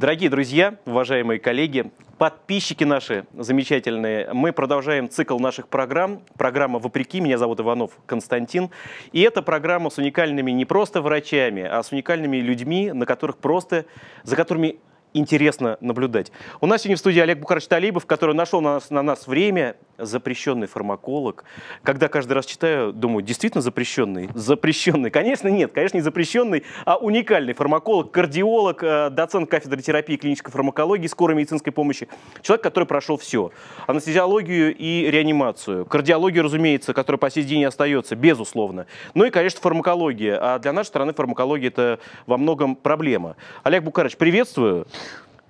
Дорогие друзья, уважаемые коллеги, подписчики наши замечательные, мы продолжаем цикл наших программ. Программа «Вопреки», меня зовут Иванов Константин. И это программа с уникальными не просто врачами, а с уникальными людьми, на которых просто, за которыми интересно наблюдать. У нас сегодня в студии Олег Бухарач Талибов, который нашел на нас, на нас время запрещенный фармаколог. Когда каждый раз читаю, думаю, действительно запрещенный? Запрещенный? Конечно, нет. Конечно, не запрещенный, а уникальный фармаколог, кардиолог, э, доцент кафедры терапии и клинической фармакологии скорой медицинской помощи. Человек, который прошел все. Анестезиологию и реанимацию. Кардиологию, разумеется, которая по сей день остается, безусловно. Ну и, конечно, фармакология. А для нашей страны фармакология – это во многом проблема. Олег Букарович, приветствую.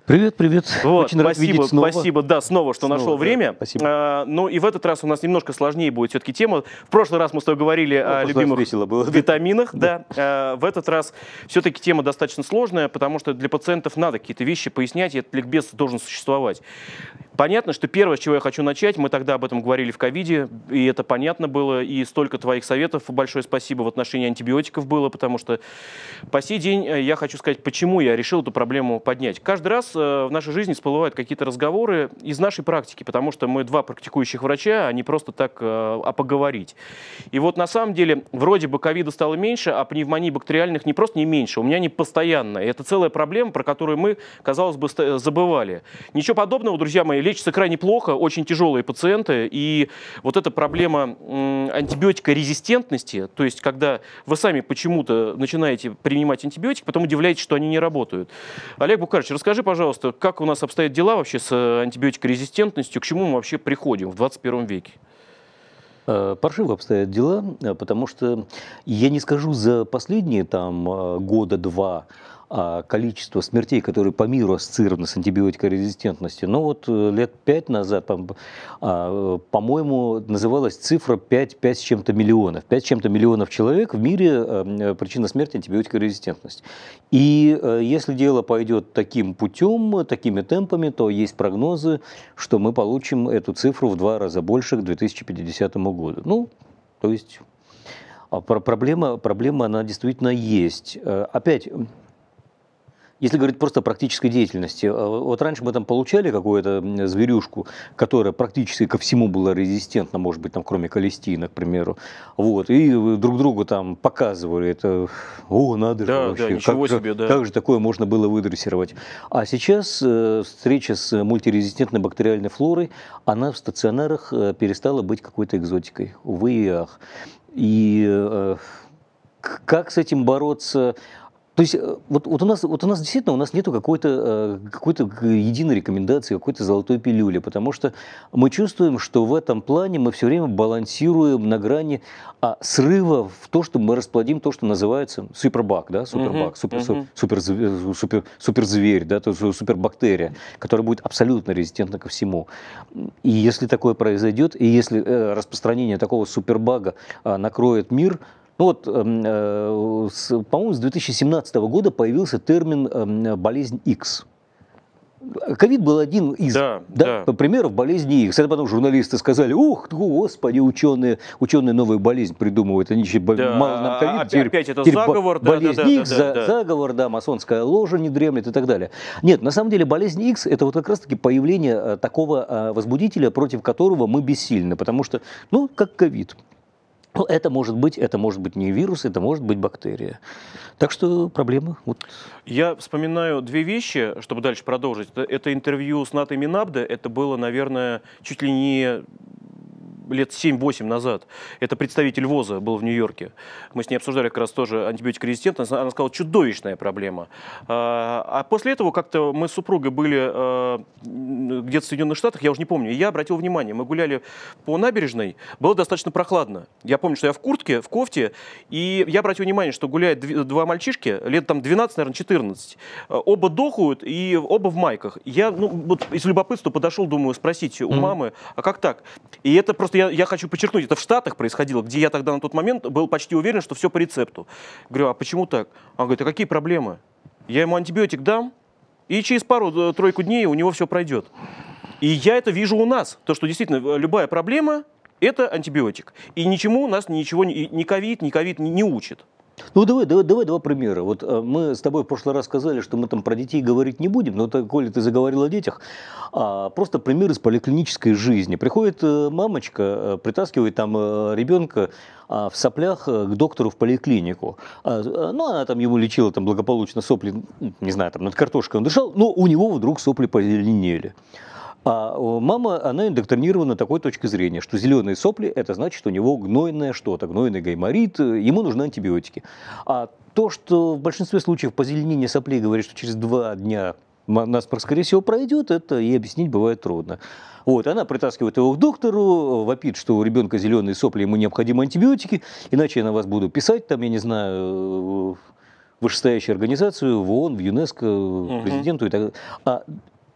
Привет, привет. Вот, Очень рад спасибо, рад снова. спасибо, да, снова, что снова, нашло да, время. Спасибо. А, ну и в этот раз у нас немножко сложнее будет все-таки тема. В прошлый раз мы с тобой говорили ну, о любимых было. витаминах, да. да. А, в этот раз все-таки тема достаточно сложная, потому что для пациентов надо какие-то вещи пояснять, и этот ликбез должен существовать. Понятно, что первое, с чего я хочу начать, мы тогда об этом говорили в ковиде, и это понятно было, и столько твоих советов, большое спасибо в отношении антибиотиков было, потому что по сей день э, я хочу сказать, почему я решил эту проблему поднять. Каждый раз Э, в нашей жизни всплывают какие-то разговоры из нашей практики, потому что мы два практикующих врача, а не просто так э, а поговорить. И вот на самом деле вроде бы ковида стало меньше, а пневмонии бактериальных не просто не меньше, у меня не постоянно. И это целая проблема, про которую мы, казалось бы, забывали. Ничего подобного, друзья мои, лечится крайне плохо, очень тяжелые пациенты. И вот эта проблема антибиотикорезистентности, то есть когда вы сами почему-то начинаете принимать антибиотики, потом удивляетесь, что они не работают. Олег Букарович, расскажи, пожалуйста, пожалуйста, как у нас обстоят дела вообще с э, антибиотикорезистентностью, к чему мы вообще приходим в 21 веке? Э, паршиво обстоят дела, э, потому что я не скажу за последние там года-два, а, количество смертей, которые по миру ассоциированы с антибиотикорезистентностью. Но ну вот э, лет пять назад, а, э, по-моему, называлась цифра 5, 5 с чем-то миллионов. 5 с чем-то миллионов человек в мире э, причина смерти антибиотикорезистентность. И если дело пойдет таким путем, такими темпами, то есть прогнозы, что мы получим эту цифру в два раза больше к 2050 году. Ну, то есть а, проблема, проблема она действительно есть. Опять если говорить просто о практической деятельности, э, вот раньше мы там получали какую-то зверюшку, которая практически ко всему была резистентна, может быть, там, кроме Калестина, к примеру. Вот, и друг другу там показывали это. О, надо же вообще. Да, ничего как, себе, да. Как же такое можно было выдрессировать? А сейчас э, встреча с мультирезистентной бактериальной флорой, она в стационарах э, перестала быть какой-то экзотикой. Увы и ах. И как с этим бороться? То есть э, вот, вот, у нас, вот у нас действительно у нас нету какой-то э, какой единой рекомендации, какой-то золотой пилюли, потому что мы чувствуем, что в этом плане мы все время балансируем на грани а, срыва в то, что мы расплодим то, что называется супербак, да, супербак, супер, супер, супер, э, супер, суперзверь, да, то есть супербактерия, которая будет абсолютно резистентна ко всему. И если такое произойдет, и если распространение такого супербага а, накроет мир, ну вот, эм, э, по-моему, с 2017 года появился термин эм, «болезнь X». Ковид был один из да, да, да. примеров болезни X. Это потом журналисты сказали, ух, господи, ученые, ученые новую болезнь придумывают. Они еще да, мало нам а ковид, теперь, опять это теперь заговор. да, болезнь да, да, X, да, да, да. заговор, да, масонская ложа не дремлет и так далее. Нет, на самом деле болезнь X это вот как раз-таки появление э, такого э, возбудителя, против которого мы бессильны, потому что, ну, как ковид. Ну, это может быть, это может быть не вирус, это может быть бактерия. Так что проблемы. Вот. Я вспоминаю две вещи, чтобы дальше продолжить. Это, это интервью с Натой Минабде, это было, наверное, чуть ли не лет 7-8 назад. Это представитель ВОЗа был в Нью-Йорке. Мы с ней обсуждали как раз тоже антибиотик антибиотикорезистентность. Она сказала, чудовищная проблема. А, а после этого как-то мы с супругой были э, где-то в Соединенных Штатах, я уже не помню, и я обратил внимание, мы гуляли по набережной, было достаточно прохладно. Я помню, что я в куртке, в кофте, и я обратил внимание, что гуляют два мальчишки, лет там 12, наверное, 14. Оба дохают и оба в майках. Я ну, вот из любопытства подошел, думаю, спросить у мамы, а как так? И это просто я, я хочу подчеркнуть, это в Штатах происходило, где я тогда на тот момент был почти уверен, что все по рецепту. Говорю, а почему так? Он говорит, а какие проблемы? Я ему антибиотик дам, и через пару-тройку э, дней у него все пройдет. И я это вижу у нас, то, что действительно э, любая проблема – это антибиотик. И ничему нас ничего, ни ковид, ни ковид не учит. Ну, давай, давай, давай два примера. Вот э, мы с тобой в прошлый раз сказали, что мы там про детей говорить не будем, но так, Коля ты заговорил о детях, а, просто пример из поликлинической жизни. Приходит э, мамочка, э, притаскивает там ребенка а, в соплях к доктору в поликлинику. А, ну, она там его лечила там благополучно сопли, не знаю, там над картошкой он дышал, но у него вдруг сопли позеленели. А мама, она индоктринирована такой точки зрения, что зеленые сопли – это значит, что у него гнойное что-то, гнойный гайморит, э, ему нужны антибиотики. А то, что в большинстве случаев позеленение соплей говорит, что через два дня насморк, скорее всего, пройдет, это и объяснить бывает трудно. Вот, она притаскивает его к доктору, вопит, что у ребенка зеленые сопли, ему необходимы антибиотики, иначе я на вас буду писать, там, я не знаю, э, вышестоящую организацию, в ООН, в ЮНЕСКО, э, президенту угу. и так далее. А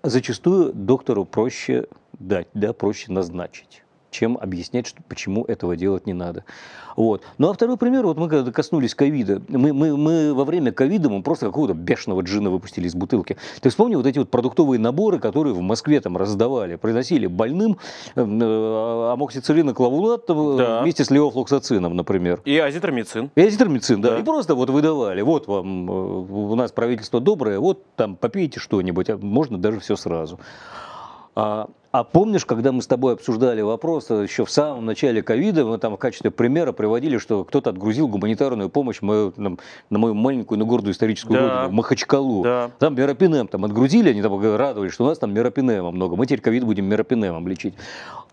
зачастую доктору проще дать, да, проще назначить чем объяснять, что, почему этого делать не надо. Вот. Ну а второй пример, вот мы когда коснулись ковида, мы, мы, мы во время ковида мы просто какого-то бешеного джина выпустили из бутылки. Ты вспомни вот эти вот продуктовые наборы, которые в Москве там раздавали, приносили больным эм, э, э, и клавулат э, да. вместе с леофлоксацином, например. И азитромицин. И азитромицин, да. да. И просто вот выдавали, вот вам, э, у нас правительство доброе, вот там попейте что-нибудь, а можно даже все сразу. А, а помнишь, когда мы с тобой обсуждали вопрос э, еще в самом начале ковида, мы там в качестве примера приводили, что кто-то отгрузил гуманитарную помощь мою, на, на мою маленькую, но гордую историческую да. родину, Махачкалу. Да. Там миропинем, там отгрузили, они там радовались, что у нас там миропинема много, мы теперь ковид будем миропинемом лечить.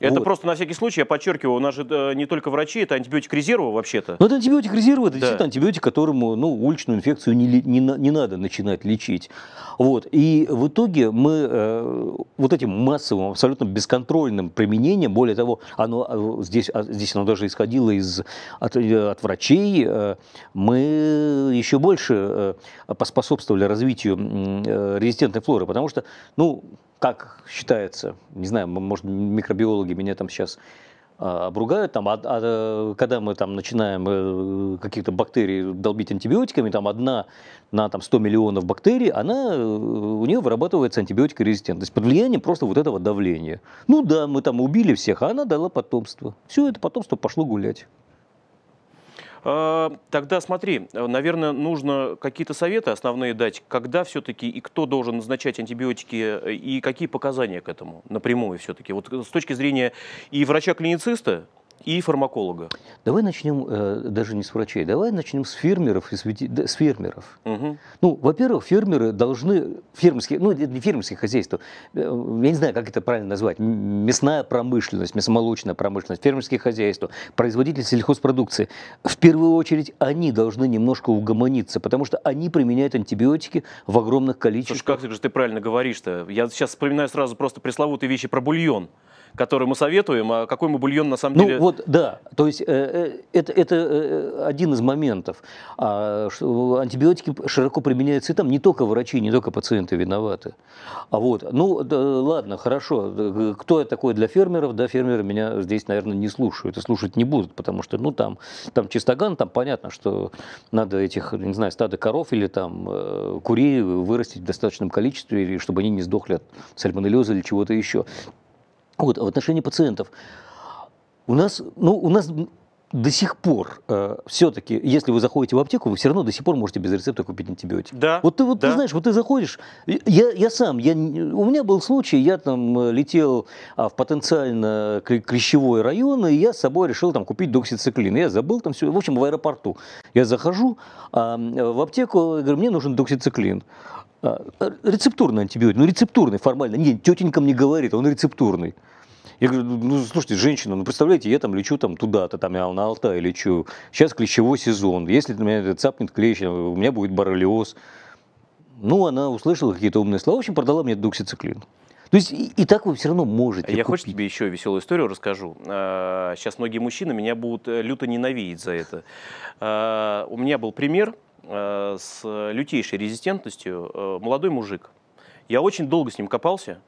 Это вот. просто на всякий случай, я подчеркиваю, у нас же э, не только врачи, это антибиотик резерва вообще-то. Ну, это антибиотик резерва, это да. действительно антибиотик, которому ну, уличную инфекцию не, не, не надо начинать лечить. Вот. И в итоге мы э, вот этим массовым, абсолютно бесконтрольным применением, более того, оно, а, здесь, а, здесь оно даже исходило из, от, э, от врачей, э, мы еще больше э, поспособствовали развитию э, резистентной флоры, потому что, ну, как считается, не знаю, может, микробиологи меня там сейчас а, обругают, там, а, а, когда мы там начинаем э, каких-то бактерий долбить антибиотиками, там одна на там, 100 миллионов бактерий, она, э, у нее вырабатывается антибиотикорезистентность под влиянием просто вот этого давления. Ну да, мы там убили всех, а она дала потомство. Все это потомство пошло гулять. А, тогда смотри, наверное, нужно какие-то советы основные дать, когда все-таки и кто должен назначать антибиотики, э, и какие показания к этому напрямую все-таки. Вот э, с точки зрения и врача-клинициста, и фармаколога. Давай начнем э, даже не с врачей, давай начнем с фермеров и с, фермеров. Угу. Ну, во-первых, фермеры должны фермерские, ну не фермерские хозяйства, э, я не знаю, как это правильно назвать, мясная промышленность, мясомолочная промышленность, фермерские хозяйства, производители сельхозпродукции. В первую очередь они должны немножко угомониться, потому что они применяют антибиотики в огромных количествах. Слушай, как ты же ты правильно говоришь-то? Я сейчас вспоминаю сразу просто пресловутые вещи про бульон который мы советуем, а какой мы бульон на самом ну, деле... Ну вот, да, то есть э, э, это, это э, один из моментов. А, что антибиотики широко применяются и там, не только врачи, не только пациенты виноваты. А вот, ну да, ладно, хорошо, кто я такой для фермеров? Да, фермеры меня здесь, наверное, не слушают и слушать не будут, потому что, ну там, там чистоган, там понятно, что надо этих, не знаю, стадо коров или там курей вырастить в достаточном количестве, чтобы они не сдохли от сальмонеллеза или чего-то еще. Вот, в отношении пациентов. У нас, ну, у нас до сих пор э, все-таки, если вы заходите в аптеку, вы все равно до сих пор можете без рецепта купить антибиотик. Да. Вот ты вот да. ты знаешь, вот ты заходишь, я, я сам, я, у меня был случай, я там э, летел а, в потенциально клещевой район, и я с собой решил там купить доксициклин. Я забыл там все, в общем, в аэропорту. Я захожу а, в аптеку, говорю, мне нужен доксициклин. А, э, рецептурный антибиотик, ну рецептурный формально, нет, тетенька мне говорит, он рецептурный. Я говорю, «Ну, ну, слушайте, женщина, ну, представляете, я там лечу там туда-то, там я на Алтай лечу. Сейчас клещевой сезон. Если меня цапнет клещ, э, у меня будет боррелиоз. Ну, она услышала какие-то умные слова. В общем, продала мне доксициклин. То есть и, и так вы все равно можете. Я хочешь тебе еще веселую историю расскажу. А, сейчас многие мужчины меня будут э, люто ненавидеть за это. А, у меня был пример а, с лютейшей резистентностью. Э, молодой мужик. Я очень долго с ним копался.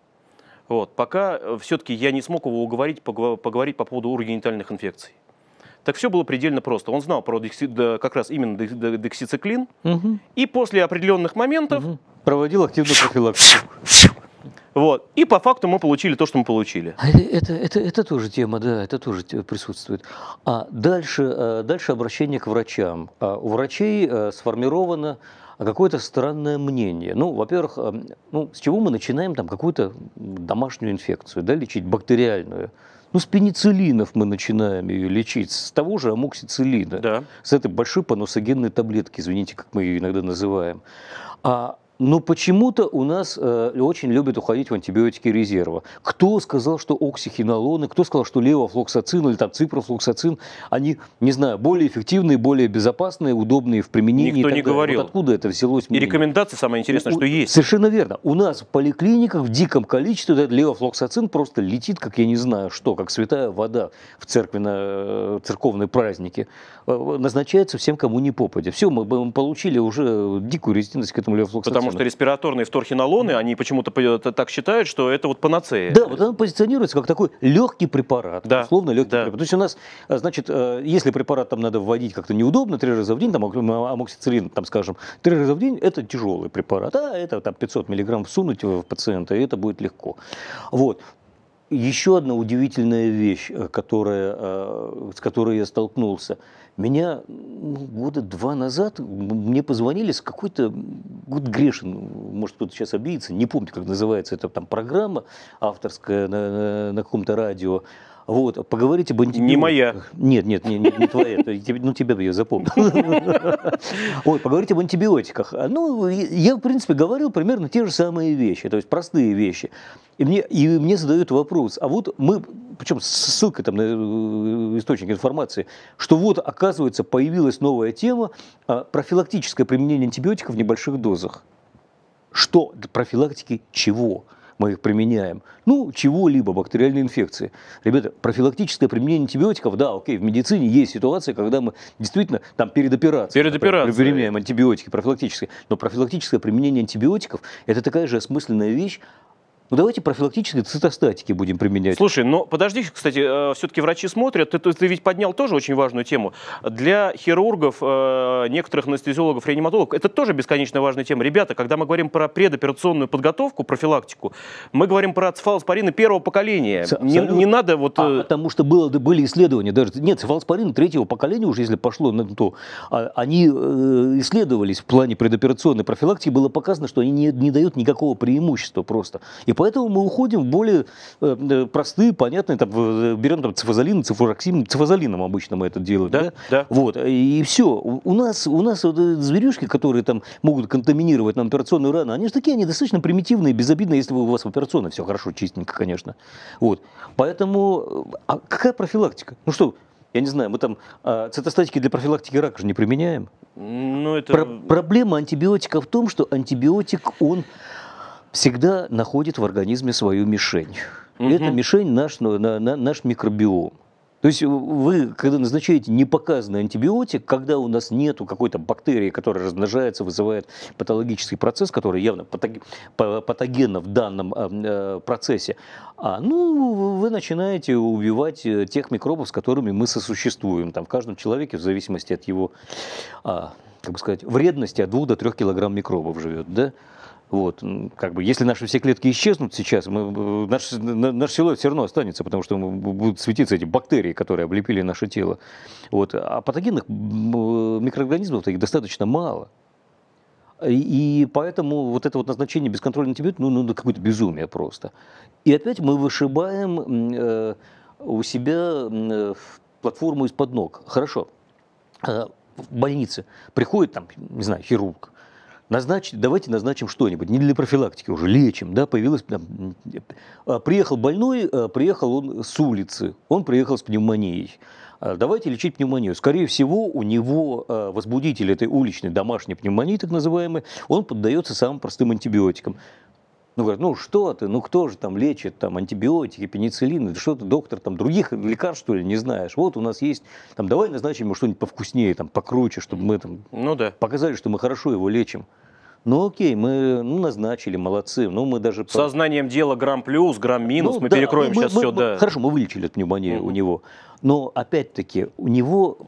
Вот. Пока э, все-таки я не смог его уговорить поговорить по поводу урогенитальных инфекций. Так все было предельно просто. Он знал про декси, да, как раз именно дексициклин. Угу. И после определенных моментов... Угу. Проводил активную профилактику. Вот. И по факту мы получили то, что мы получили. А это, это, это, это тоже тема, да, это тоже присутствует. А дальше, э, дальше обращение к врачам. А у врачей э, сформировано а какое-то странное мнение. Ну, во-первых, эм, ну, с чего мы начинаем там какую-то домашнюю инфекцию, да, лечить бактериальную? Ну, с пенициллинов мы начинаем ее лечить, с того же амоксициллина, да. с этой большой паносогенной таблетки, извините, как мы ее иногда называем. А но почему-то у нас э, очень любят уходить в антибиотики резерва. Кто сказал, что оксихинолоны, кто сказал, что левофлоксацин или там ципрофлоксацин, они, не знаю, более эффективные, более безопасные, удобные в применении. Никто не говорил. Вот откуда это взялось? Мнение? И рекомендации, самое интересное, у, что есть. Совершенно верно. У нас в поликлиниках в диком количестве этот левофлоксацин просто летит, как я не знаю что, как святая вода в церкви на э, церковные праздники. Э, э, назначается всем, кому не попадет. Все, мы получили уже дикую резистентность к этому левофлоксацину. Потому что респираторные вторхинолоны, они почему-то э, так считают, что это вот панацея. Да, вот она позиционируется как такой легкий препарат, да. условно легкий да. препарат. То есть у нас, значит, если препарат там надо вводить как-то неудобно, три раза в день, там амоксициллин, там, скажем, три раза в день, это тяжелый препарат, а это там 500 миллиграмм всунуть в пациента, и это будет легко. Вот еще одна удивительная вещь, э, которая, э, с которой я столкнулся. Меня ну, года два назад мне позвонили с какой-то Гуд грешен, может кто-то сейчас обидится, не помню, как называется эта там программа авторская на, на, на каком-то радио. Вот, поговорить об антибиотиках. Не моя. Нет, нет, не, не, не твоя. Ну, тебя бы я запомнил. Вот, поговорить об антибиотиках. Ну, я, в принципе, говорил примерно те же самые вещи, то есть простые вещи. И мне, и мне задают вопрос, а вот мы, причем ссылка там на э, э, источник информации, что вот, оказывается, появилась новая тема а, профилактическое применение антибиотиков в небольших дозах. Что? Профилактики чего? мы их применяем, ну, чего-либо, бактериальной инфекции. Ребята, профилактическое применение антибиотиков, да, окей, в медицине есть ситуация, когда мы действительно там перед операцией, перед операцией. применяем антибиотики профилактические, но профилактическое применение антибиотиков – это такая же осмысленная вещь, ну давайте профилактические цитостатики будем применять. Слушай, но подожди, кстати, э, все-таки врачи смотрят. Ты, ты, ты ведь поднял тоже очень важную тему. Для хирургов, э, некоторых анестезиологов, реаниматологов, это тоже бесконечно важная тема. Ребята, когда мы говорим про предоперационную подготовку, профилактику, мы говорим про цефалоспорины первого поколения. не, не надо вот... А, э, потому что было, были исследования даже... Нет, цефалоспорины третьего поколения уже, если пошло на то, а, они э, исследовались в плане предоперационной профилактики, было показано, что они не, не дают никакого преимущества просто. И поэтому мы уходим в более э, э, простые, понятные, там, э, берем там цифазолин, цифуроксин, цифазолином обычно мы это делаем, да? да? да. Вот, и все. У нас, у нас вот зверюшки, которые там могут контаминировать нам операционную рану, они же такие, они достаточно примитивные, безобидные, если у вас в операционной все хорошо, чистенько, конечно. Вот, поэтому, а какая профилактика? Ну что, я не знаю, мы там а, цитостатики для профилактики рака же не применяем. Ну, это... Про- проблема антибиотика в том, что антибиотик, он всегда находит в организме свою мишень. Угу. Это мишень наш, ну, на, на, наш микробиом. То есть вы, когда назначаете непоказанный антибиотик, когда у нас нет какой-то бактерии, которая размножается, вызывает патологический процесс, который явно патоген в данном э, э, процессе, а, ну, вы начинаете убивать э, тех микробов, с которыми мы сосуществуем. Там, в каждом человеке, в зависимости от его, а, как бы сказать, вредности, от 2 до 3 килограмм микробов живет. Да? Вот, как бы, если наши все клетки исчезнут сейчас, мы, э, наш, э, наш силуэт все равно останется, потому что будут светиться эти бактерии, которые облепили наше тело. Вот. А патогенных э, микроорганизмов таких достаточно мало. И поэтому вот это вот назначение бесконтрольного антибиотика, ну, ну какое-то безумие просто. И опять мы вышибаем э, у себя э, платформу из-под ног. Хорошо. Э, в больнице приходит там, не знаю, хирург, назнач, давайте назначим что-нибудь, не для профилактики уже, лечим, да, появилась, там, а, приехал больной, а, приехал он с улицы, он приехал с пневмонией, а, давайте лечить пневмонию. Скорее всего, у него возбудитель этой уличной домашней пневмонии, так называемый, он поддается самым простым антибиотикам. Ну, говорят, ну что ты, ну кто же там лечит, там антибиотики, пенициллины, что ты, доктор, там других лекарств, что ли, не знаешь? Вот у нас есть, там давай назначим ему что-нибудь повкуснее, там покруче, чтобы мы там ну, да. показали, что мы хорошо его лечим. Ну окей, мы ну, назначили, молодцы. Ну мы даже... Со знанием дела грамм плюс, грамм минус, ну, мы да, перекроем ну, мы, сейчас мы, все, мы, да. Хорошо, мы вылечили эту пневмонию mm-hmm. у него. Но опять-таки у него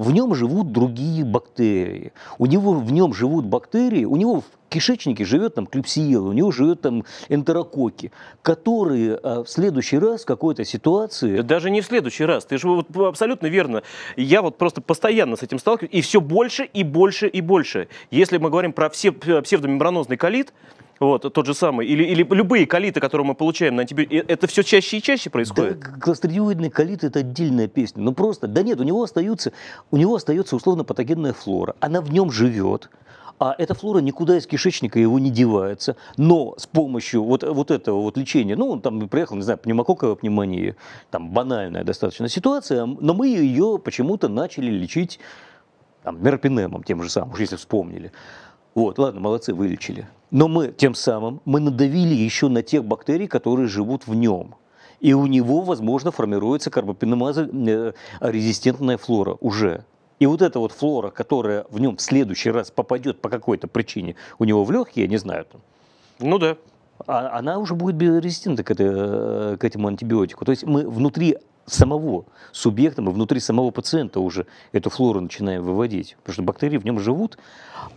в нем живут другие бактерии. У него в нем живут бактерии, у него в кишечнике живет там клепсиел, у него живет там энтерококи, которые э, в следующий раз в какой-то ситуации... Даже не в следующий раз, ты же вот абсолютно верно. Я вот просто постоянно с этим сталкиваюсь, и все больше, и больше, и больше. Если мы говорим про все псевдомембранозный колит, вот, тот же самый. Или, или любые колиты, которые мы получаем на антибиотики. Э, это все чаще и чаще происходит. Да, кластридиоидный колит – это отдельная песня. Ну просто, да нет, у него, остаются, у него остается условно-патогенная флора. Она в нем живет а эта флора никуда из кишечника его не девается. Но с помощью вот, вот этого вот лечения, ну, он там приехал, не знаю, пневмококковая пневмония, там банальная достаточно ситуация, но мы ее почему-то начали лечить там, мерпинемом тем же самым, уж если вспомнили. Вот, ладно, молодцы, вылечили. Но мы тем самым мы надавили еще на тех бактерий, которые живут в нем. И у него, возможно, формируется карбопинемаза э, резистентная флора уже. И вот эта вот флора, которая в нем в следующий раз попадет по какой-то причине, у него в легкие, я не знаю. Там, ну да. А она уже будет резистентна к, этой, э, к этому антибиотику. То есть мы внутри самого субъекта, мы внутри самого пациента уже эту флору начинаем выводить, потому что бактерии в нем живут.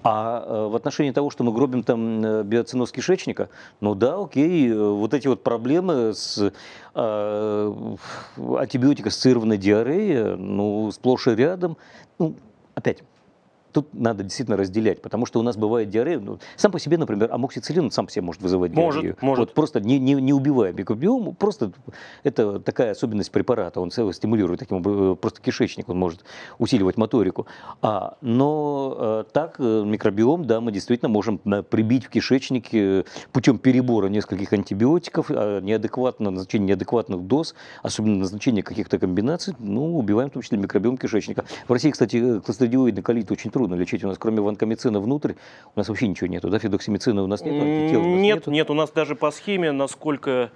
А э, в отношении того, что мы гробим там э, биоциноз кишечника, ну да, окей, э, вот эти вот проблемы с э, антибиотикосцированной диареей, ну, сплошь и рядом, ну, опять тут надо действительно разделять, потому что у нас бывает диарея. Ну, сам по себе, например, амоксициллин сам по себе может вызывать может, диарею. Может, может. Вот просто не, не, не убивая микробиому, просто это такая особенность препарата, он целый стимулирует таким образом, э, просто кишечник, он может усиливать моторику. А, но э, так э, микробиом, да, мы действительно можем э, прибить в кишечнике путем перебора нескольких антибиотиков, а неадекватно, назначение неадекватных доз, особенно назначение каких-то комбинаций, ну, убиваем в том числе микробиом кишечника. В России, кстати, кластеридиоидный колит очень трудно трудно лечить. У нас кроме ванкомицина внутрь, у нас вообще ничего нету, да? Федоксимицина у нас нет антител у нас нет, нету. Нет, у нас даже по схеме, насколько...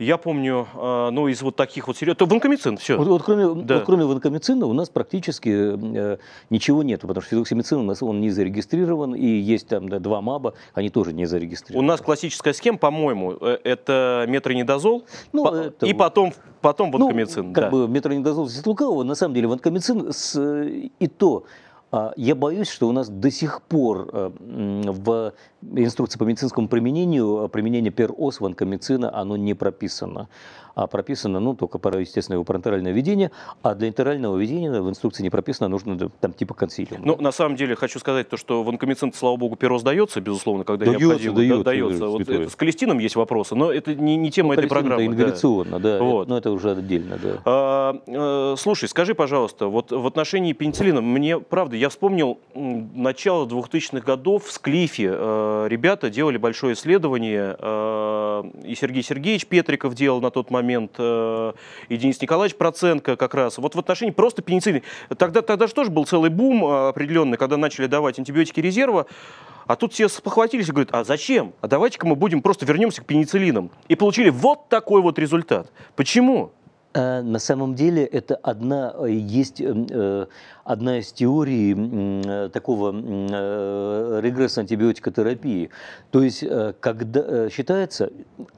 Я помню, э, ну, из вот таких вот серьезных... Ванкомицин, все. Вот, вот, кроме, да. вот кроме ванкомицина у нас практически э, ничего нет, потому что федоксимицин у нас он не зарегистрирован, и есть там да, два МАБа, они тоже не зарегистрированы. У нас классическая схема, по-моему, э, это метронидозол, ну, по- это... и потом, потом ну, ванкомицин. Ну, как да. бы метронидозол Светлукавого, на самом деле ванкомицин с, э, и то а, я боюсь, что у нас до сих пор э, в инструкции по медицинскому применению э, применение перосван комицина, оно не прописано а прописано, ну, только про, естественно, его парентеральное ведение, а для интерального ведения в инструкции не прописано, нужно там типа консилиум. Ну, на самом деле, хочу сказать то, что в онкомедицинце, слава богу, перо сдается, безусловно, когда дается, необходимо. Дается, дается. дается. Вот это, с Калестином есть вопросы, но это не, не тема ну, этой программы. Ингаляционно, да. да. Вот. Но это уже отдельно, да. А, э, слушай, скажи, пожалуйста, вот в отношении пенициллина, мне, правда, я вспомнил начало 2000-х годов в Склифе. Э, ребята делали большое исследование, э, и Сергей Сергеевич Петриков делал на тот момент, момент э, и Денис Николаевич Проценко как раз. Вот в отношении просто пенициллина. Тогда, тогда же тоже был целый бум э, определенный, когда начали давать антибиотики резерва. А тут все спохватились и говорят, а зачем? А давайте-ка мы будем просто вернемся к пенициллинам. И получили вот такой вот результат. Почему? Э, на самом деле это одна, э, есть эм, э, одна из теорий такого регресса антибиотикотерапии. То есть когда считается,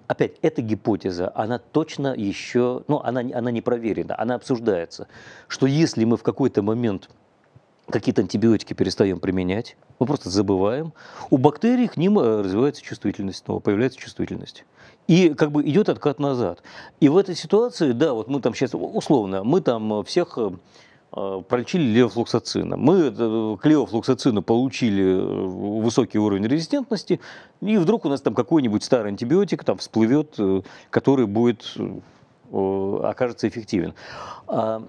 опять, эта гипотеза, она точно еще, ну, она, она не проверена, она обсуждается, что если мы в какой-то момент какие-то антибиотики перестаем применять, мы просто забываем. У бактерий к ним э, развивается чувствительность снова, появляется чувствительность. И как бы идет откат назад. И в этой ситуации, да, вот мы там сейчас, условно, мы там э, всех э, пролечили левофлуксацином. Мы к левофлуксацину получили высокий уровень резистентности, и вдруг у нас там какой-нибудь старый антибиотик там всплывет, который будет, окажется эффективен. А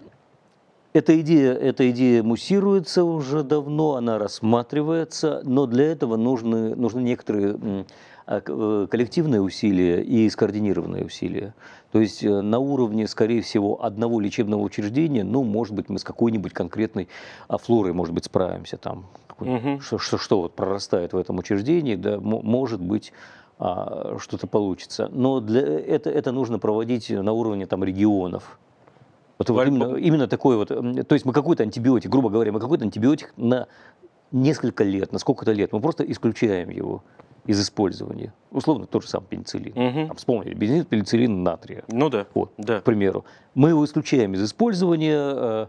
эта идея, эта идея муссируется уже давно, она рассматривается, но для этого нужны, нужны некоторые а, э, коллективные усилия и скоординированные усилия. То есть э, на уровне, скорее всего, одного лечебного учреждения, ну, может быть, мы с какой-нибудь конкретной а, флорой, может быть, справимся там. Угу. Что, что, что вот прорастает в этом учреждении, да, может быть, а, что-то получится. Но для, э, это, это нужно проводить на уровне там, регионов. Вот, вот именно, именно такой вот, то есть мы какой-то антибиотик, грубо говоря, мы какой-то антибиотик на несколько лет, на сколько-то лет, мы просто исключаем его из использования. Условно, тот же сам пенициллин. Угу. Там, вспомнили, бензит, пенициллин, натрия. Ну да. Вот, да. К примеру. Мы его исключаем из использования. Э,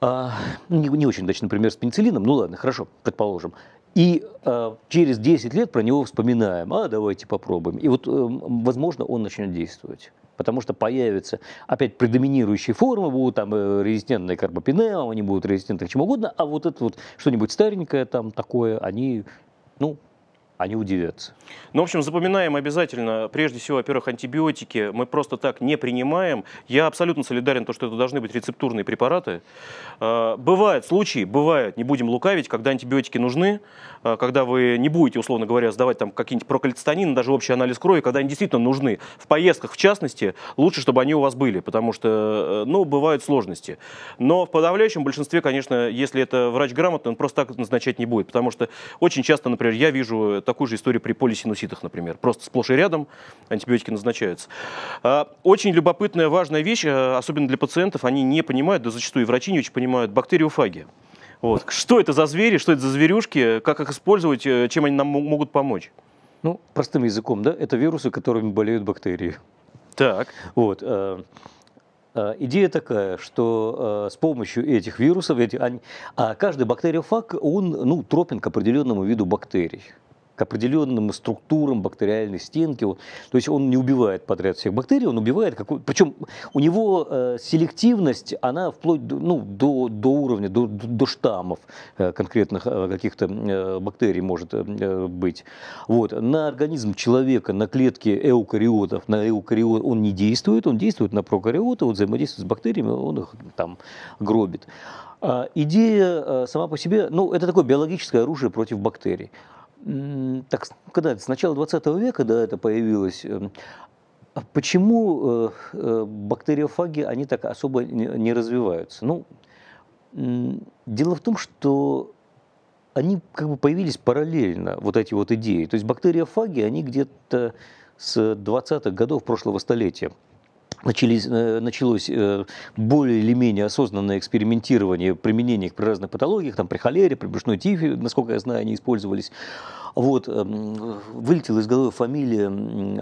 а, ну, не, не очень удачный пример с пенициллином, ну ладно, хорошо, предположим. И э, через 10 лет про него вспоминаем, а давайте попробуем. И вот, э, возможно, он начнет действовать. Потому что появятся опять предоминирующие формы, будут там э, резистентные карбопинео, они будут резистентны к чему угодно, а вот это вот что-нибудь старенькое там такое, они, ну, они удивятся. Ну, в общем, запоминаем обязательно, прежде всего, во-первых, антибиотики мы просто так не принимаем. Я абсолютно солидарен, то, что это должны быть рецептурные препараты. А, бывают случаи, бывают, не будем лукавить, когда антибиотики нужны, а, когда вы не будете, условно говоря, сдавать там какие-нибудь прокальцитонин, даже общий анализ крови, когда они действительно нужны. В поездках, в частности, лучше, чтобы они у вас были, потому что, э, ну, бывают сложности. Но в подавляющем большинстве, конечно, если это врач грамотный, он просто так назначать не будет, потому что очень часто, например, я вижу такую же историю при полисинуситах, например. Просто сплошь и рядом антибиотики назначаются. А, очень любопытная, важная вещь, а, особенно для пациентов, они не понимают, да зачастую и врачи не очень понимают, бактериофаги. Вот. Что это за звери, что это за зверюшки, как их использовать, э, чем они нам могут помочь? Ну, простым языком, да, это вирусы, которыми болеют бактерии. Так. Вот. Э, э, идея такая, что с помощью этих вирусов, эти, они, а каждый бактериофаг, он ну, тропен к определенному виду бактерий определенным структурам бактериальной стенки. То есть он не убивает подряд всех бактерий, он убивает какой... Причем у него э, селективность, она вплоть до, ну, до, до уровня, до, до штаммов э, конкретных э, каких-то э, бактерий может э, быть. Вот. На организм человека, на клетки эукариотов, на эукариот он не действует, он действует на прокариоты, он взаимодействует с бактериями, он их там гробит. А идея э, сама по себе, ну, это такое биологическое оружие против бактерий так, когда, с начала 20 века, да, это появилось, эм, а почему э, э, бактериофаги, они так особо не развиваются? Ну, дело в том, что они как бы появились параллельно, вот эти вот идеи. То есть бактериофаги, они где-то с 20-х годов прошлого столетия начались, э, началось э, более или менее осознанное экспериментирование применения их при разных патологиях, там при холере, при брюшной тифе, насколько я знаю, они использовались. Вот, эм, вылетела из головы фамилия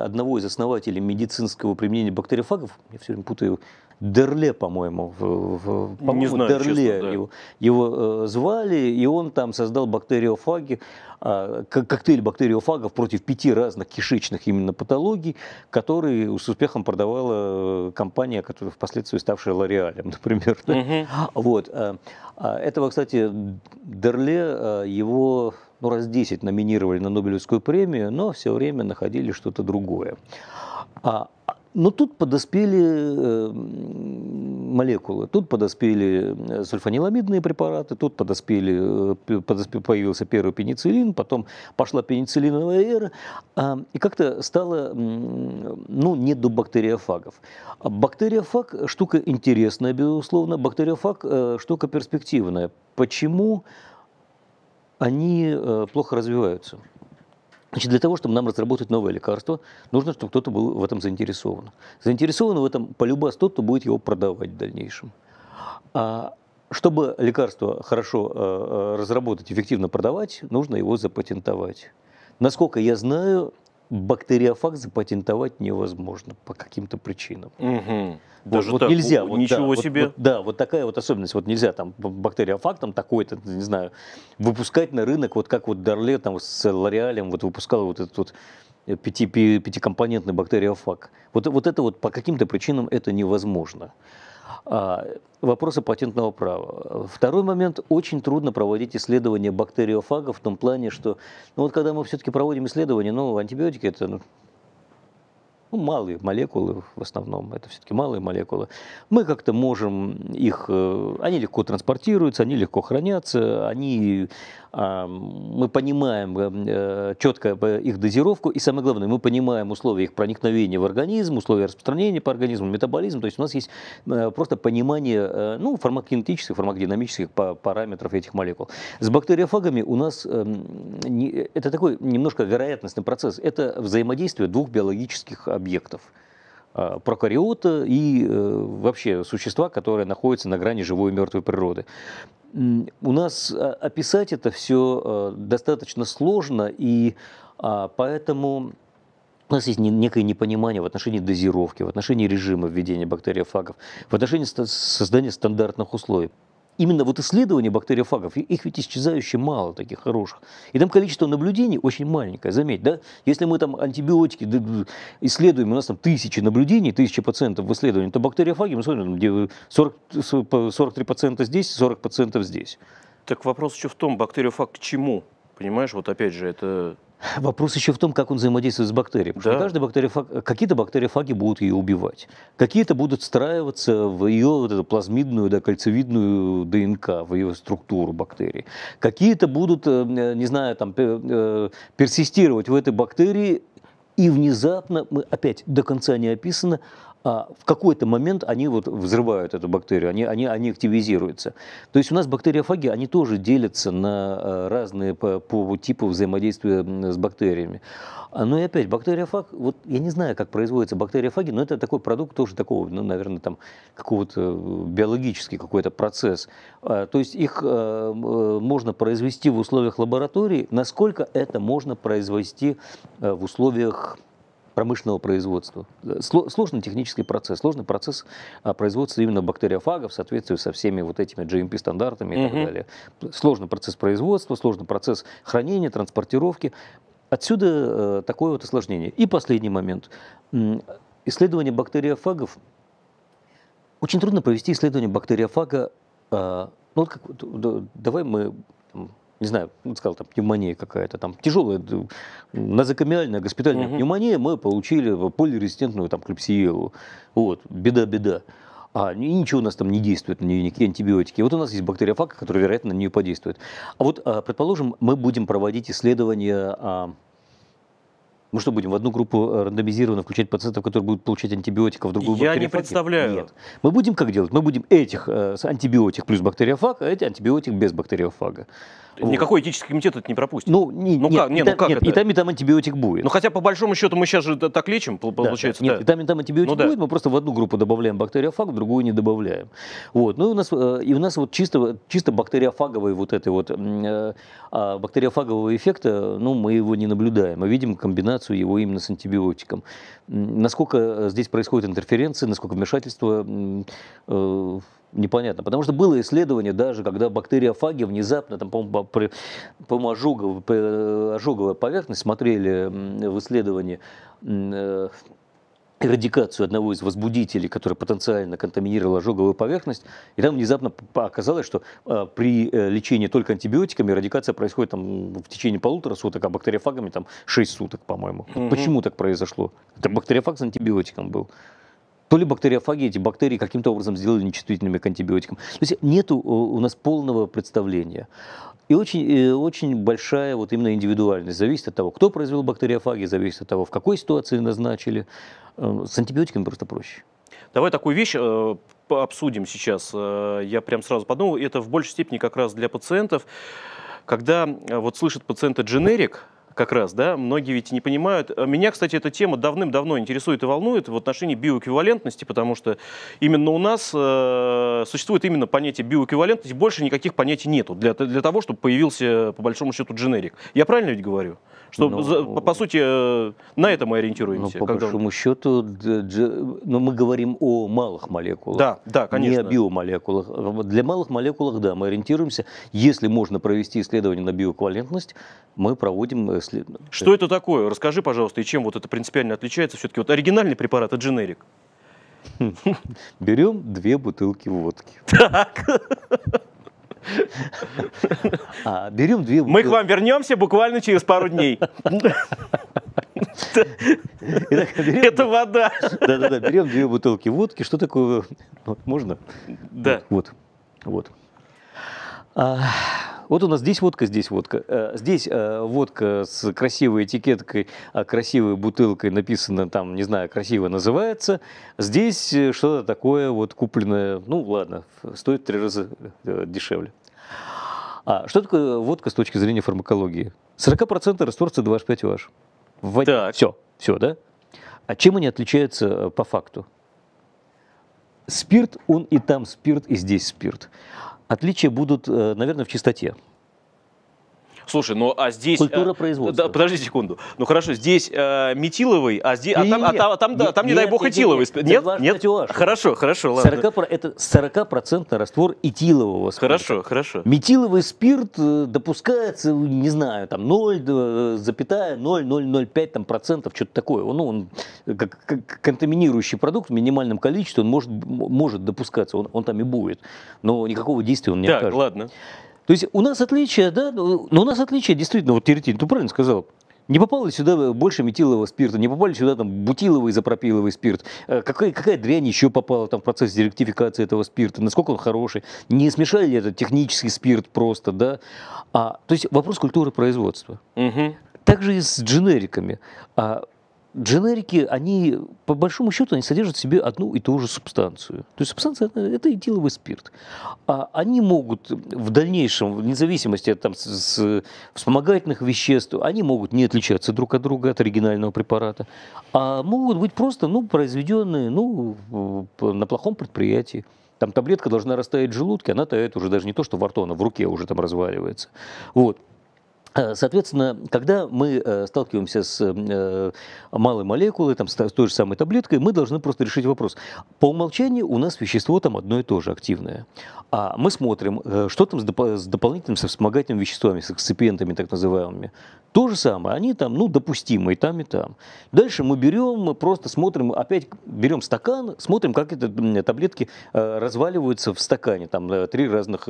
одного из основателей медицинского применения бактериофагов, я все время путаю, Дерле, по-моему, по не знаю, Дерле честно, да. его, его э, звали, и он там создал бактериофаги, э, коктейль бактериофагов против пяти разных кишечных именно патологий, которые с успехом продавала э, компания, которая впоследствии ставшая Лореалем, например. Угу. Вот. Э, а этого, кстати, Дерле, его ну, раз 10 номинировали на Нобелевскую премию, но все время находили что-то другое. А, но ну, тут подоспели эм, молекулы, тут подоспели э, сульфаниламидные препараты, тут подоспели, э, подоспел, появился первый пенициллин, потом пошла пенициллиновая эра, а, и как-то стало, ну, не до бактериофагов. Бактериофаг – штука интересная, безусловно, бактериофаг э, – штука перспективная. Почему? Почему? они э, плохо развиваются. Значит, для того, чтобы нам разработать новое лекарство, нужно, чтобы кто-то был в этом заинтересован. Заинтересован в этом полюбас тот, кто будет его продавать в дальнейшем. А чтобы лекарство хорошо э, э, разработать, эффективно продавать, нужно его запатентовать. Насколько я знаю, бактериофаг запатентовать невозможно по каким-то причинам. Угу. Вот, Даже вот так, нельзя. Вот, ничего да, себе. Вот, да, вот такая вот особенность. Вот нельзя там бактериофаг там такой-то, не знаю, выпускать на рынок, вот как вот Дарле там с Лореалем вот выпускал вот этот вот э, пяти, пятикомпонентный бактериофаг. Вот, вот это вот по каким-то причинам это невозможно. А, вопросы патентного права. Второй момент. Очень трудно проводить исследования бактериофагов в том плане, что ну вот когда мы все-таки проводим исследования, ну, антибиотики это ну, ну, малые молекулы в основном, это все-таки малые молекулы, мы как-то можем их, э, они легко транспортируются, они легко хранятся, они мы понимаем эм, э, четко э, их дозировку, и самое главное, мы понимаем условия их проникновения в организм, условия распространения по организму, метаболизм, то есть у нас есть э, просто понимание ну, фармакокинетических, фармакодинамических параметров этих молекул. С бактериофагами у нас эм, это такой немножко вероятностный процесс, это взаимодействие двух биологических объектов. Э, прокариота и э, вообще существа, которые находятся на грани живой и мертвой природы. У нас э, описать это все достаточно сложно, и а, поэтому у нас есть некое непонимание в отношении дозировки, в отношении режима введения бактериофагов, в отношении создания стандартных условий именно вот исследования бактериофагов, их ведь исчезающе мало таких хороших. И там количество наблюдений очень маленькое, заметь, да? Если мы там антибиотики исследуем, у нас там тысячи наблюдений, тысячи пациентов в исследовании, то бактериофаги, мы смотрим, 40, 43% здесь, 40% здесь. Так вопрос еще в том, бактериофаг к чему? Понимаешь, вот опять же, это Вопрос еще в том, как он взаимодействует с бактерией. Потому да. что каждая бактериофаг... какие-то бактериофаги будут ее убивать, какие-то будут встраиваться в ее вот эту плазмидную, да, кольцевидную ДНК, в ее структуру бактерии. Какие-то будут, э, не знаю, там, э, персистировать в этой бактерии, и внезапно, мы опять до конца не описано, а в какой-то момент они вот взрывают эту бактерию, они, они, они активизируются. То есть у нас бактериофаги, они тоже делятся на э, разные по, по типу взаимодействия с бактериями. А, ну и опять, бактериофаг, вот я не знаю, как производятся бактериофаги, но это такой продукт тоже такого, ну, наверное, там какого-то э, биологический какой-то процесс. А, то есть их э, можно произвести в условиях лаборатории, насколько это можно произвести в условиях промышленного производства. Э, сложный технический процесс, сложный процесс а, производства именно бактериофагов в соответствии со всеми вот этими GMP-стандартами и угу. так далее. Сложный процесс производства, сложный процесс хранения, транспортировки. Отсюда э, такое вот осложнение. И последний момент. Исследование бактериофагов. Очень трудно провести исследование бактериофага. А, ну, вот как, давай мы не знаю, он сказал, там пневмония какая-то, там тяжелая назокомиальная госпитальная угу. пневмония, мы получили полирезистентную там клепсиелу. Вот, беда-беда. А, и ничего у нас там не действует на нее, никакие антибиотики. Вот у нас есть бактериофаг, который, вероятно, на нее подействует. А вот, а, предположим, мы будем проводить исследования а, мы что, будем в одну группу э, рандомизированно включать пациентов, которые будут получать антибиотика, в другую Я не представляю. Нет. Мы будем как делать? Мы будем этих э, с антибиотик плюс бактериофаг, а эти антибиотик без бактериофага. Никакой этический комитет это не пропустит. Ну, не, ну нет, как, не, ну и, ну, как нет, это? и там, и там антибиотик будет. Ну, хотя, по большому счету, мы сейчас же так лечим, получается. Да, Нет, да. и там, и там антибиотик ну, да. будет, мы просто в одну группу добавляем бактериофаг, в другую не добавляем. Вот. Ну, и у нас, э, и у нас вот чисто, чисто бактериофаговый вот этой вот, э, а, бактериофагового эффекта, ну, мы его не наблюдаем, мы а видим комбинацию его именно с антибиотиком. Насколько э, здесь происходит интерференция, насколько вмешательство непонятно. Потому что было исследование даже, когда бактериофаги внезапно, там, по-моему, по, при, ожоговой поверхности, смотрели в исследовании э, эрадикацию одного из возбудителей, который потенциально контаминировал ожоговую поверхность, и там внезапно оказалось, что а, при э, лечении только антибиотиками эрадикация происходит там, в течение полутора суток, а бактериофагами там 6 суток, по-моему. Угу. Почему так произошло? Это бактериофаг с антибиотиком был. То ли бактериофаги эти бактерии каким-то образом сделали нечувствительными к антибиотикам. То есть нет э, у нас полного представления. И очень, и очень большая вот именно индивидуальность. Зависит от того, кто произвел бактериофаги, зависит от того, в какой ситуации назначили. Эм, с антибиотиками просто проще. Давай такую вещь э, обсудим сейчас. Э, я прям сразу подумал, это в большей степени как раз для пациентов. Когда э, вот слышит пациента дженерик, как раз, да, многие ведь не понимают. Э, меня, кстати, эта тема давным-давно интересует и волнует в отношении биоэквивалентности, потому что именно у нас э, существует именно понятие биоэквивалентности, больше никаких понятий нету для, для того, чтобы появился, по большому счету, дженерик. Я правильно ведь говорю? Что, но, ну, за, по, по сути, э, на это мы ну, ориентируемся. Но, по большому счету, но ну, мы говорим о малых молекулах. Да, да, конечно. Не о биомолекулах. Для малых молекулах, да, мы ориентируемся. Если можно провести исследование на биоквалентность, мы проводим исследование. Э, Что это такое? Расскажи, пожалуйста, и чем вот это принципиально отличается? Все-таки вот оригинальный препарат и а дженерик. Хм, Берем две бутылки водки. Так. А, берем две бутылки. Мы к вам вернемся буквально через пару дней. Итак, берем... Это вода. Да-да-да, берем две бутылки водки. Что такое? Можно? Да. Вот, вот. А, вот у нас здесь водка, здесь водка. Э, здесь э, водка с красивой этикеткой, а красивой бутылкой написано там, не знаю, красиво называется. Здесь э, что-то такое вот купленное, ну ладно, стоит в три раза дешевле. А что такое водка с точки зрения фармакологии? 40% раствор C2H5 OH. В воде. Все, все, да? А чем они отличаются по факту? Спирт, он и там спирт, и здесь спирт. Отличия будут, э, наверное, в чистоте. Слушай, ну а здесь... Э, Культура производства. Да, подожди секунду. Ну хорошо, здесь э, метиловый, а, здесь, а, там, а там, а там, да, там не дай бог, этиловый. Нет, нет. нет? нет? Вашу. Хорошо, хорошо, ладно. 40, это 40% раствор этилового спирта. Хорошо, хорошо. Метиловый спирт э, допускается, ну, не знаю, там 0,005 э, там, процентов, что-то такое. Он, ну, он как, как контаминирующий продукт в минимальном количестве, он может, может допускаться, он, он там и будет. Но никакого действия он не так, окажет. ладно. То есть у нас отличие, да, но ну, ну, у нас отличие действительно, вот Теретин, ты правильно сказал, не попало сюда больше метилового спирта, не попали сюда там бутиловый, запропиловый спирт. Э, какая, какая дрянь еще попала там в процесс директификации этого спирта? Насколько он хороший? Не смешали ли это технический спирт просто, да? А, то есть вопрос культуры производства. Угу. Также и с дженериками. А, Дженерики, они, по большому счету, они содержат в себе одну и ту же субстанцию. То есть субстанция – это этиловый спирт. А они могут в дальнейшем, вне зависимости от там, с, с вспомогательных веществ, они могут не отличаться друг от друга, от оригинального препарата, а могут быть просто ну, произведенные ну, на плохом предприятии. Там таблетка должна растаять в желудке, она тает уже даже не то, что во рту, она в руке уже там разваливается. Вот. Э, соответственно, когда мы э, сталкиваемся с э, малой молекулой, там, с той же самой таблеткой, мы должны просто решить вопрос. По умолчанию у нас вещество там одно и то же активное. А мы смотрим, что там с, дополнительными, со вспомогательными веществами, с эксципиентами так называемыми. То же самое, они там, ну, допустимые там, и там. Дальше мы берем, мы просто смотрим, опять берем стакан, смотрим, как эти таблетки разваливаются в стакане. Там три разных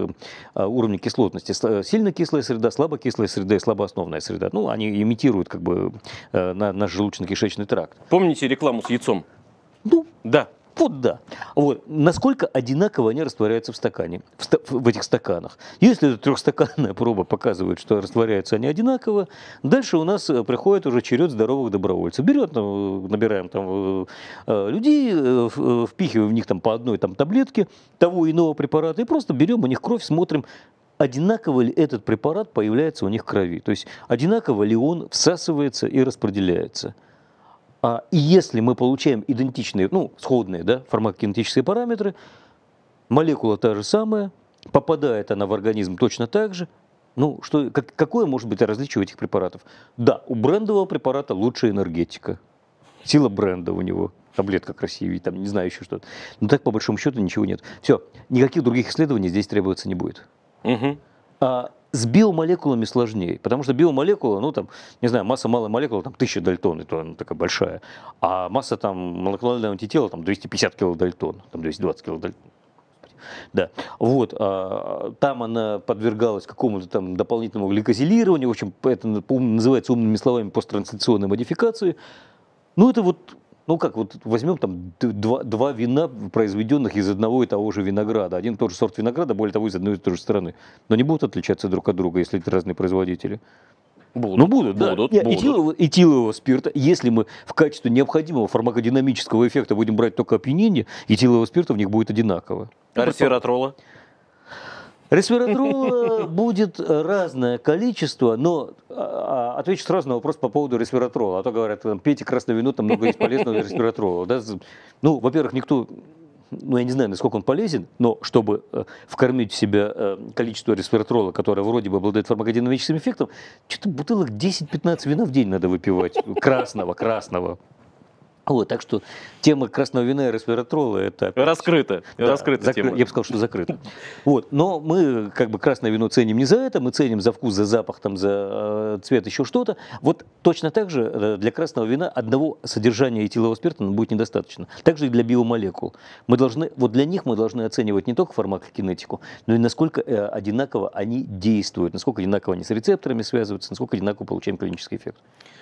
уровня кислотности. Сильно кислая среда, слабо кислая среда среда и слабоосновная среда. Ну, они имитируют как бы э, наш желудочно-кишечный тракт. Помните рекламу с яйцом? Ну, да. Вот да. Вот. Насколько одинаково они растворяются в стакане, в, ста в этих стаканах. Если трехстаканная проба показывает, что растворяются они одинаково, дальше у нас э, приходит уже черед здоровых добровольцев. Берет, ну, набираем там э, э, людей, впихиваем в них там по одной там таблетке того иного препарата и просто берем у них кровь, смотрим, одинаково ли этот препарат появляется у них в крови. То есть одинаково ли он всасывается и распределяется. А, и если мы получаем идентичные, ну, сходные да, фармакокинетические параметры, молекула та же самая, попадает она в организм точно так же, ну, что, как, какое может быть различие у этих препаратов? Да, у брендового препарата лучшая энергетика. Сила бренда у него. Таблетка красивее, там, не знаю, еще что-то. Но так, по большому счету, ничего нет. Все, никаких других исследований здесь требоваться не будет. Угу. А с биомолекулами сложнее, потому что биомолекула, ну там, не знаю, масса малой молекулы, там 1000 дальтон, это она такая большая, а масса там молекулярного антитела, там 250 килодальтон, там 220 килодальтон. Да, вот, а, там она подвергалась какому-то там дополнительному гликозилированию, в общем, это называется умными словами посттрансляционной модификации. Ну, это вот ну как вот возьмем там два, два вина, произведенных из одного и того же винограда, один и тот же сорт винограда, более того, из одной и той же страны, но не будут отличаться друг от друга, если это разные производители. Будут. Ну, будут, да. Будут, Нет, будут. Этилового, этилового спирта, если мы в качестве необходимого фармакодинамического эффекта будем брать только опьянение, этилового спирта в них будет одинаково. А ресвератрола? Ну, потом... Ресвератрол э, будет э, разное количество, но а, а, отвечу сразу на вопрос по поводу ресвератрола. А то говорят, там пейте красное вино, там много есть полезного ресвератрола. Да? Ну, во-первых, никто ну, я не знаю, насколько он полезен, но чтобы э, вкормить в себя э, количество ресвератрола, которое вроде бы обладает фармакодинамическим эффектом, что-то бутылок 10-15 вина в день надо выпивать. Красного, красного. Вот, так что тема красного вина и ресвератрола это... Раскрыта, да, раскрыта закры... тема. Я бы сказал, что закрыта. Вот, но мы как бы красное вино ценим не за это, мы ценим за вкус, за запах, там, за э, цвет, еще что-то. Вот точно так же э, для красного вина одного содержания этилового спирта ну, будет недостаточно. Также и для биомолекул. Мы должны, вот для них мы должны оценивать не только фармакокинетику, но и насколько э, одинаково они действуют, насколько одинаково они с рецепторами связываются, насколько одинаково получаем клинический эффект.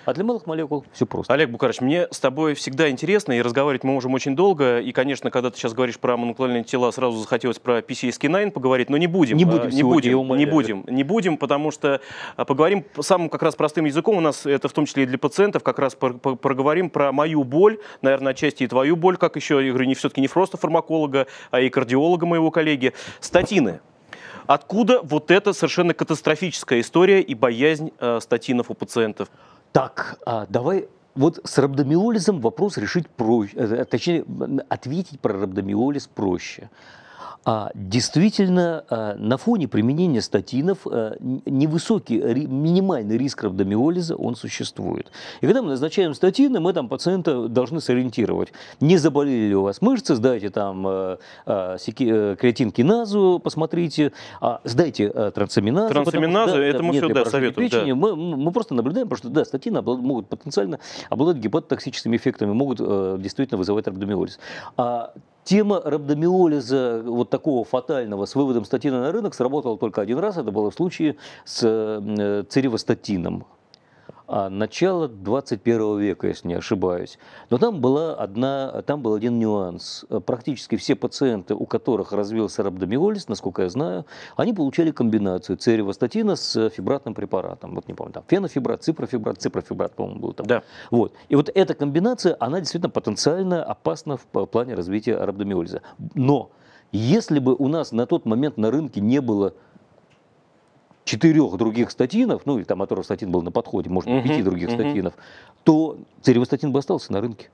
А для малых молекул все просто. Олег Букарович, мне с тобой всегда интересно, и разговаривать мы можем очень долго. И, конечно, когда ты сейчас говоришь про моноклональные тела, сразу захотелось про PCSK9 поговорить, но не будем. Не будем, а, не будем, не будем, не будем, потому что а, поговорим самым как раз простым языком. У нас это в том числе и для пациентов, как раз проговорим про мою боль, наверное, отчасти и твою боль, как еще, я говорю, не все-таки не просто фармаколога, а и кардиолога моего коллеги. Статины. Откуда вот эта совершенно катастрофическая история и боязнь э, статинов у пациентов? Так, а, давай вот с рабдомиолизом вопрос решить проще, э, точнее, ответить про рабдомиолиз проще. А действительно, э, на фоне применения статинов э, невысокий минимальный риск рhabdomиолиза, он существует. И когда мы назначаем статины, мы там пациента должны сориентировать. Не заболели ли у вас мышцы, сдайте там э, креатинкиназу, посмотрите, а сдайте трансаминазу. Трансаминазу, что, да, мы нет, все да, советуем. Печени, да. Мы, мы просто наблюдаем, потому что да, статины могут потенциально обладать гепатотоксическими эффектами, могут действительно вызывать рhabdomиолиз. А Тема рабдомиолиза э, вот такого фатального с выводом статина на рынок сработала только один раз. Это было в случае с э, э, церевостатином. А начала 21 века, если не ошибаюсь. Но там, была одна, там был один нюанс. Практически все пациенты, у которых развился рhabdomиолиз, насколько я знаю, они получали комбинацию церевостатина с фибратным препаратом. Вот не помню, там фенофибрат, ципрофибрат, ципрофибрат, по-моему, был там. Да. Вот. И вот эта комбинация, она действительно потенциально опасна в плане развития рhabdomиолиза. Но если бы у нас на тот момент на рынке не было четырех других статинов, ну или там а статин был на подходе, может, пяти других статинов, то церевостатин бы остался на рынке.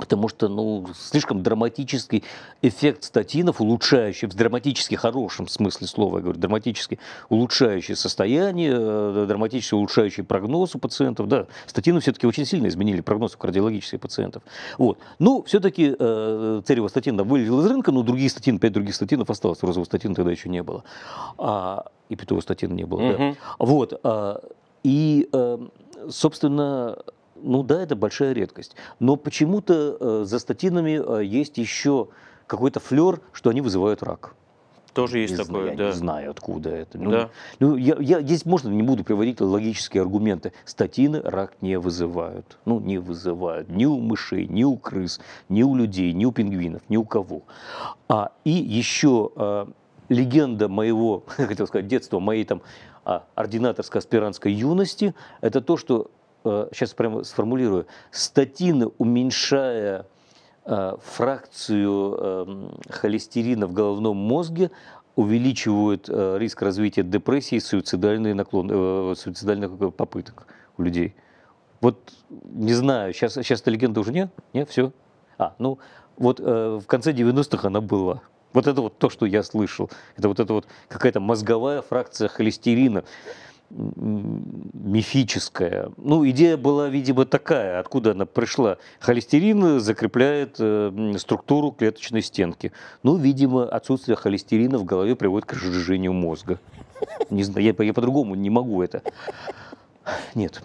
Потому что, ну, слишком драматический эффект статинов, улучшающий, в драматически хорошем смысле слова, я говорю, драматически улучшающий состояние, э, драматически улучшающий прогноз у пациентов. Да, статины все-таки очень сильно изменили прогноз у кардиологических пациентов. Вот. Ну, все-таки э, церевостатин да, вылетел из рынка, но другие статины, пять других статинов осталось. Розовостатина тогда еще не было. А, и петовостатина не было, угу. да. Вот. А, и, э, собственно, ну да, это большая редкость. Но почему-то э, за статинами э, есть еще какой-то флер, что они вызывают рак. Тоже есть не такое, знаю, да. Я не знаю, откуда это. Ну, да. ну я, я здесь можно не буду приводить логические аргументы. Статины рак не вызывают. Ну, не вызывают. Ни у мышей, ни у крыс, ни у людей, ни у пингвинов, ни у кого. А, и еще а, э, легенда моего, хотел сказать, детства, моей там а, ординаторско-аспирантской юности, это то, что сейчас э, прямо сформулирую, статины, уменьшая э, фракцию эм, холестерина в головном мозге, увеличивают э, риск развития депрессии и суицидальных, наклон, суицидальных попыток у людей. Вот не знаю, сейчас, сейчас эта легенда уже нет? Нет, все. А, ну вот в конце 90-х она была. Вот это вот то, что я слышал. Это вот это вот какая-то мозговая фракция холестерина мифическая. Ну, идея была, видимо, такая, откуда она пришла. Холестерин закрепляет э, структуру клеточной стенки. Ну, видимо, отсутствие холестерина в голове приводит к разжижению мозга. Не знаю, я, я по-другому не могу это. Нет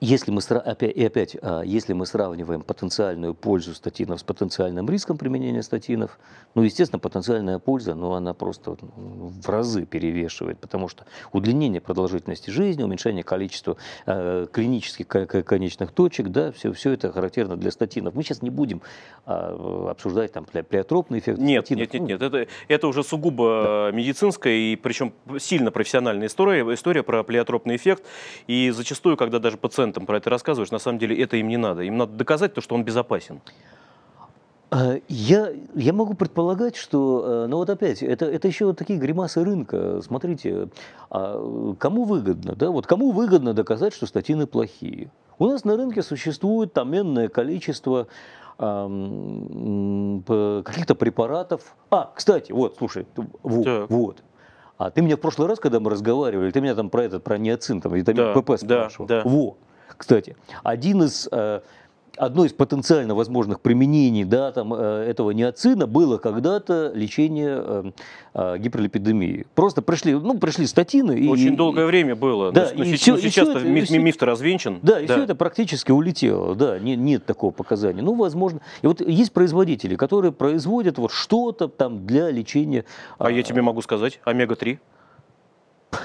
если мы, опять, и опять, а, если мы сравниваем потенциальную пользу статинов с потенциальным риском применения статинов, ну, естественно, потенциальная польза, ну, она просто ну, в разы перевешивает, потому что удлинение продолжительности жизни, уменьшение количества а, клинических конечных точек, да, все, все это характерно для статинов. Мы сейчас не будем а, обсуждать там плеотропный эффект нет, статинов. Нет, нет, ну, нет, это, это уже сугубо да. медицинская и причем сильно профессиональная история, история про плеотропный эффект, и зачастую, когда даже пациент студентам про это рассказываешь, на самом деле это им не надо. Им надо доказать то, что он безопасен. А, я, я могу предполагать, что, э, ну вот опять, это, это еще вот такие гримасы рынка. Смотрите, а, кому выгодно, да, вот кому выгодно доказать, что статины плохие? У нас на рынке существует томенное количество каких-то препаратов. А, кстати, вот, слушай, вот, вот. А ты меня в прошлый раз, когда мы разговаривали, ты меня там про этот, про неоцин, там, витамин да, ПП спрашивал. Да, да. Во. Кстати, один из э, одно из потенциально возможных применений да, там, э, этого неоцина было когда-то лечение э, гиперлипидемии. Просто пришли, ну, пришли статины. Очень долгое и, время было. Да, но, ну, и сейчас, все, но ну, сейчас это, миф, все, миф развенчан. Да, и все это практически улетело. Да, не, нет такого показания. Ну, возможно. И вот есть производители, которые производят вот что-то там для лечения. А, а я тебе могу сказать, омега-3.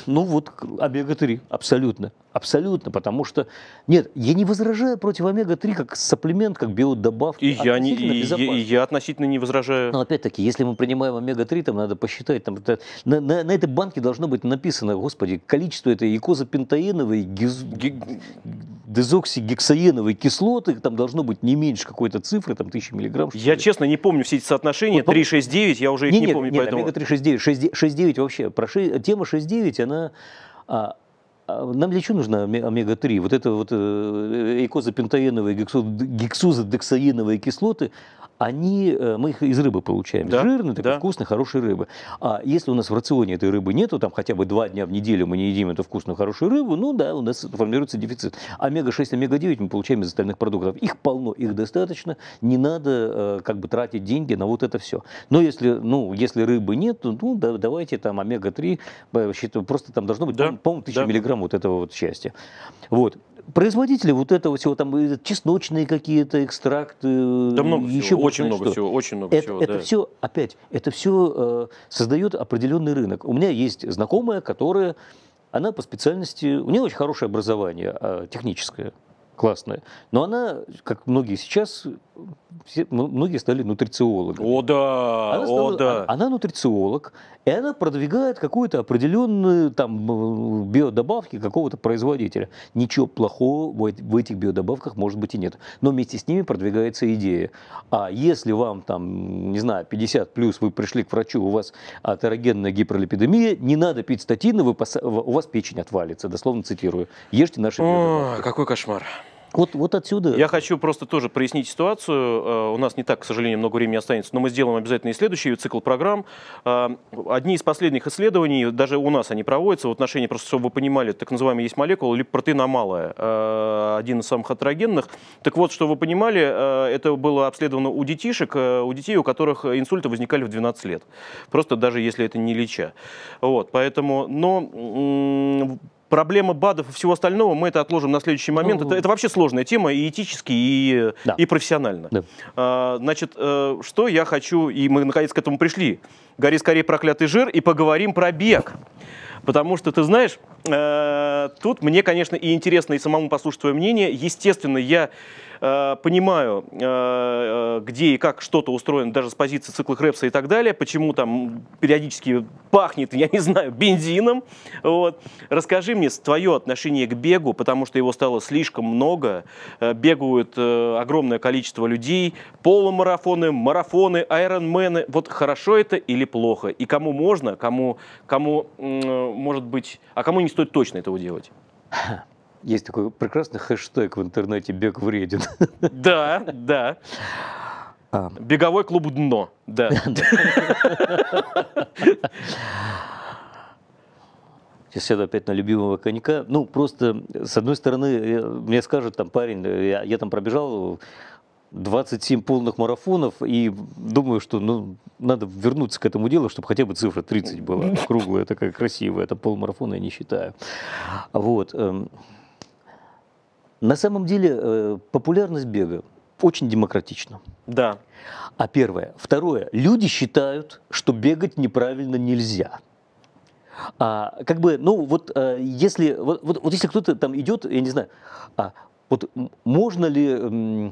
Ну вот омега-3, абсолютно. Абсолютно, потому что... Нет, я не возражаю против омега-3 как сапплемент, как биодобавки. И я, не, и, и я относительно не возражаю. Но опять-таки, если мы принимаем омега-3, там надо посчитать, там, на, на, на этой банке должно быть написано, господи, количество этой икозапентаеновой гиз... Ги дезоксигексаеновой кислоты, там должно быть не меньше какой-то цифры, там 1000 миллиграмм. Я, ли. честно, не помню все эти соотношения, вот, 3,6,9, ну, я уже их нет, не помню. Нет, поэтому... омега-3,6,9, 6,9 вообще, про 6, тема 6,9, она... А, а, нам для чего нужна омега-3? Вот это вот э, э, э эйкозапентаеновые, гексу, гексузодексаиновые кислоты, они, э, мы их из рыбы получаем. Да? Жирные, такой да. вкусной, хорошей рыбы. А если у нас в рационе этой рыбы нету, там хотя бы два дня в неделю мы не едим эту вкусную, хорошую рыбу, ну да, у нас формируется дефицит. Омега-6, омега-9 мы получаем из остальных продуктов. Их полно, их достаточно, не надо э, как бы тратить деньги на вот это все. Но если, ну, если рыбы нет, ну, да, давайте там омега-3, э, просто там должно быть, да? по-моему, 1000 да. миллиграмм вот этого вот счастья. Вот производители вот этого всего, там чесночные какие-то экстракты, да много еще всего, очень много что. всего, очень много это, всего. Это да. все опять, это все э, создает определенный рынок. У меня есть знакомая, которая, она по специальности, у нее очень хорошее образование э, техническое, классное, но она, как многие сейчас, все, многие стали нутрициологами. О да, она стала, о да. А, она, нутрициолог, и она продвигает какую-то определенную там биодобавки какого-то производителя. Ничего плохого в, этих биодобавках может быть и нет. Но вместе с ними продвигается идея. А если вам там, не знаю, 50 плюс, вы пришли к врачу, у вас атерогенная гиперлипидемия, не надо пить статины, вы у вас печень отвалится, дословно цитирую. Ешьте наши биодобавки. какой кошмар. Вот, вот отсюда. Я хочу просто тоже прояснить ситуацию. Э, у нас не так, к сожалению, много времени останется, но мы сделаем обязательно и следующий цикл программ. Э, одни из последних исследований, даже у нас они проводятся, в отношении, просто чтобы вы понимали, так называемая есть молекула, либо протеина малая, э, один из самых атерогенных. Так вот, чтобы вы понимали, это было обследовано у детишек, у детей, у которых инсульты возникали в 12 лет. Просто даже если это не леча. Вот, поэтому, но Проблема БАДов и всего остального, мы это отложим на следующий момент. Ну, это, это вообще сложная тема и этически, и, да. и профессионально. Да. А, значит, э, что я хочу, и мы наконец к этому пришли. Гори скорее проклятый жир и поговорим про бег. Потому что, ты знаешь, Э, тут мне, конечно, и интересно и самому послушать твое мнение. Естественно, я э, понимаю, э, где и как что-то устроено, даже с позиции цикла Крепса и так далее, почему там периодически пахнет, я не знаю, бензином. Вот. Расскажи мне твое отношение к бегу, потому что его стало слишком много. Бегают огромное количество людей, полумарафоны, марафоны, айронмены. Вот хорошо это или плохо? И кому можно, кому, кому может быть, а кому не стоит точно этого делать. Есть такой прекрасный хэштег в интернете «Бег вреден». Да, да. А. Беговой клуб «Дно», да. Сейчас сяду опять на любимого конька. Ну, просто, с одной стороны, э, мне скажет там парень, э, я, я там пробежал 27 полных марафонов, и думаю, что ну, надо вернуться к этому делу, чтобы хотя бы цифра 30 была круглая, такая красивая. Это полмарафона я не считаю. Вот. Эм, на самом деле э, популярность бега очень демократична. Да. А первое. Второе. Люди считают, что бегать неправильно нельзя. А, как бы, ну вот э, если, вот, вот, вот если кто-то там идет, я не знаю, а, вот можно ли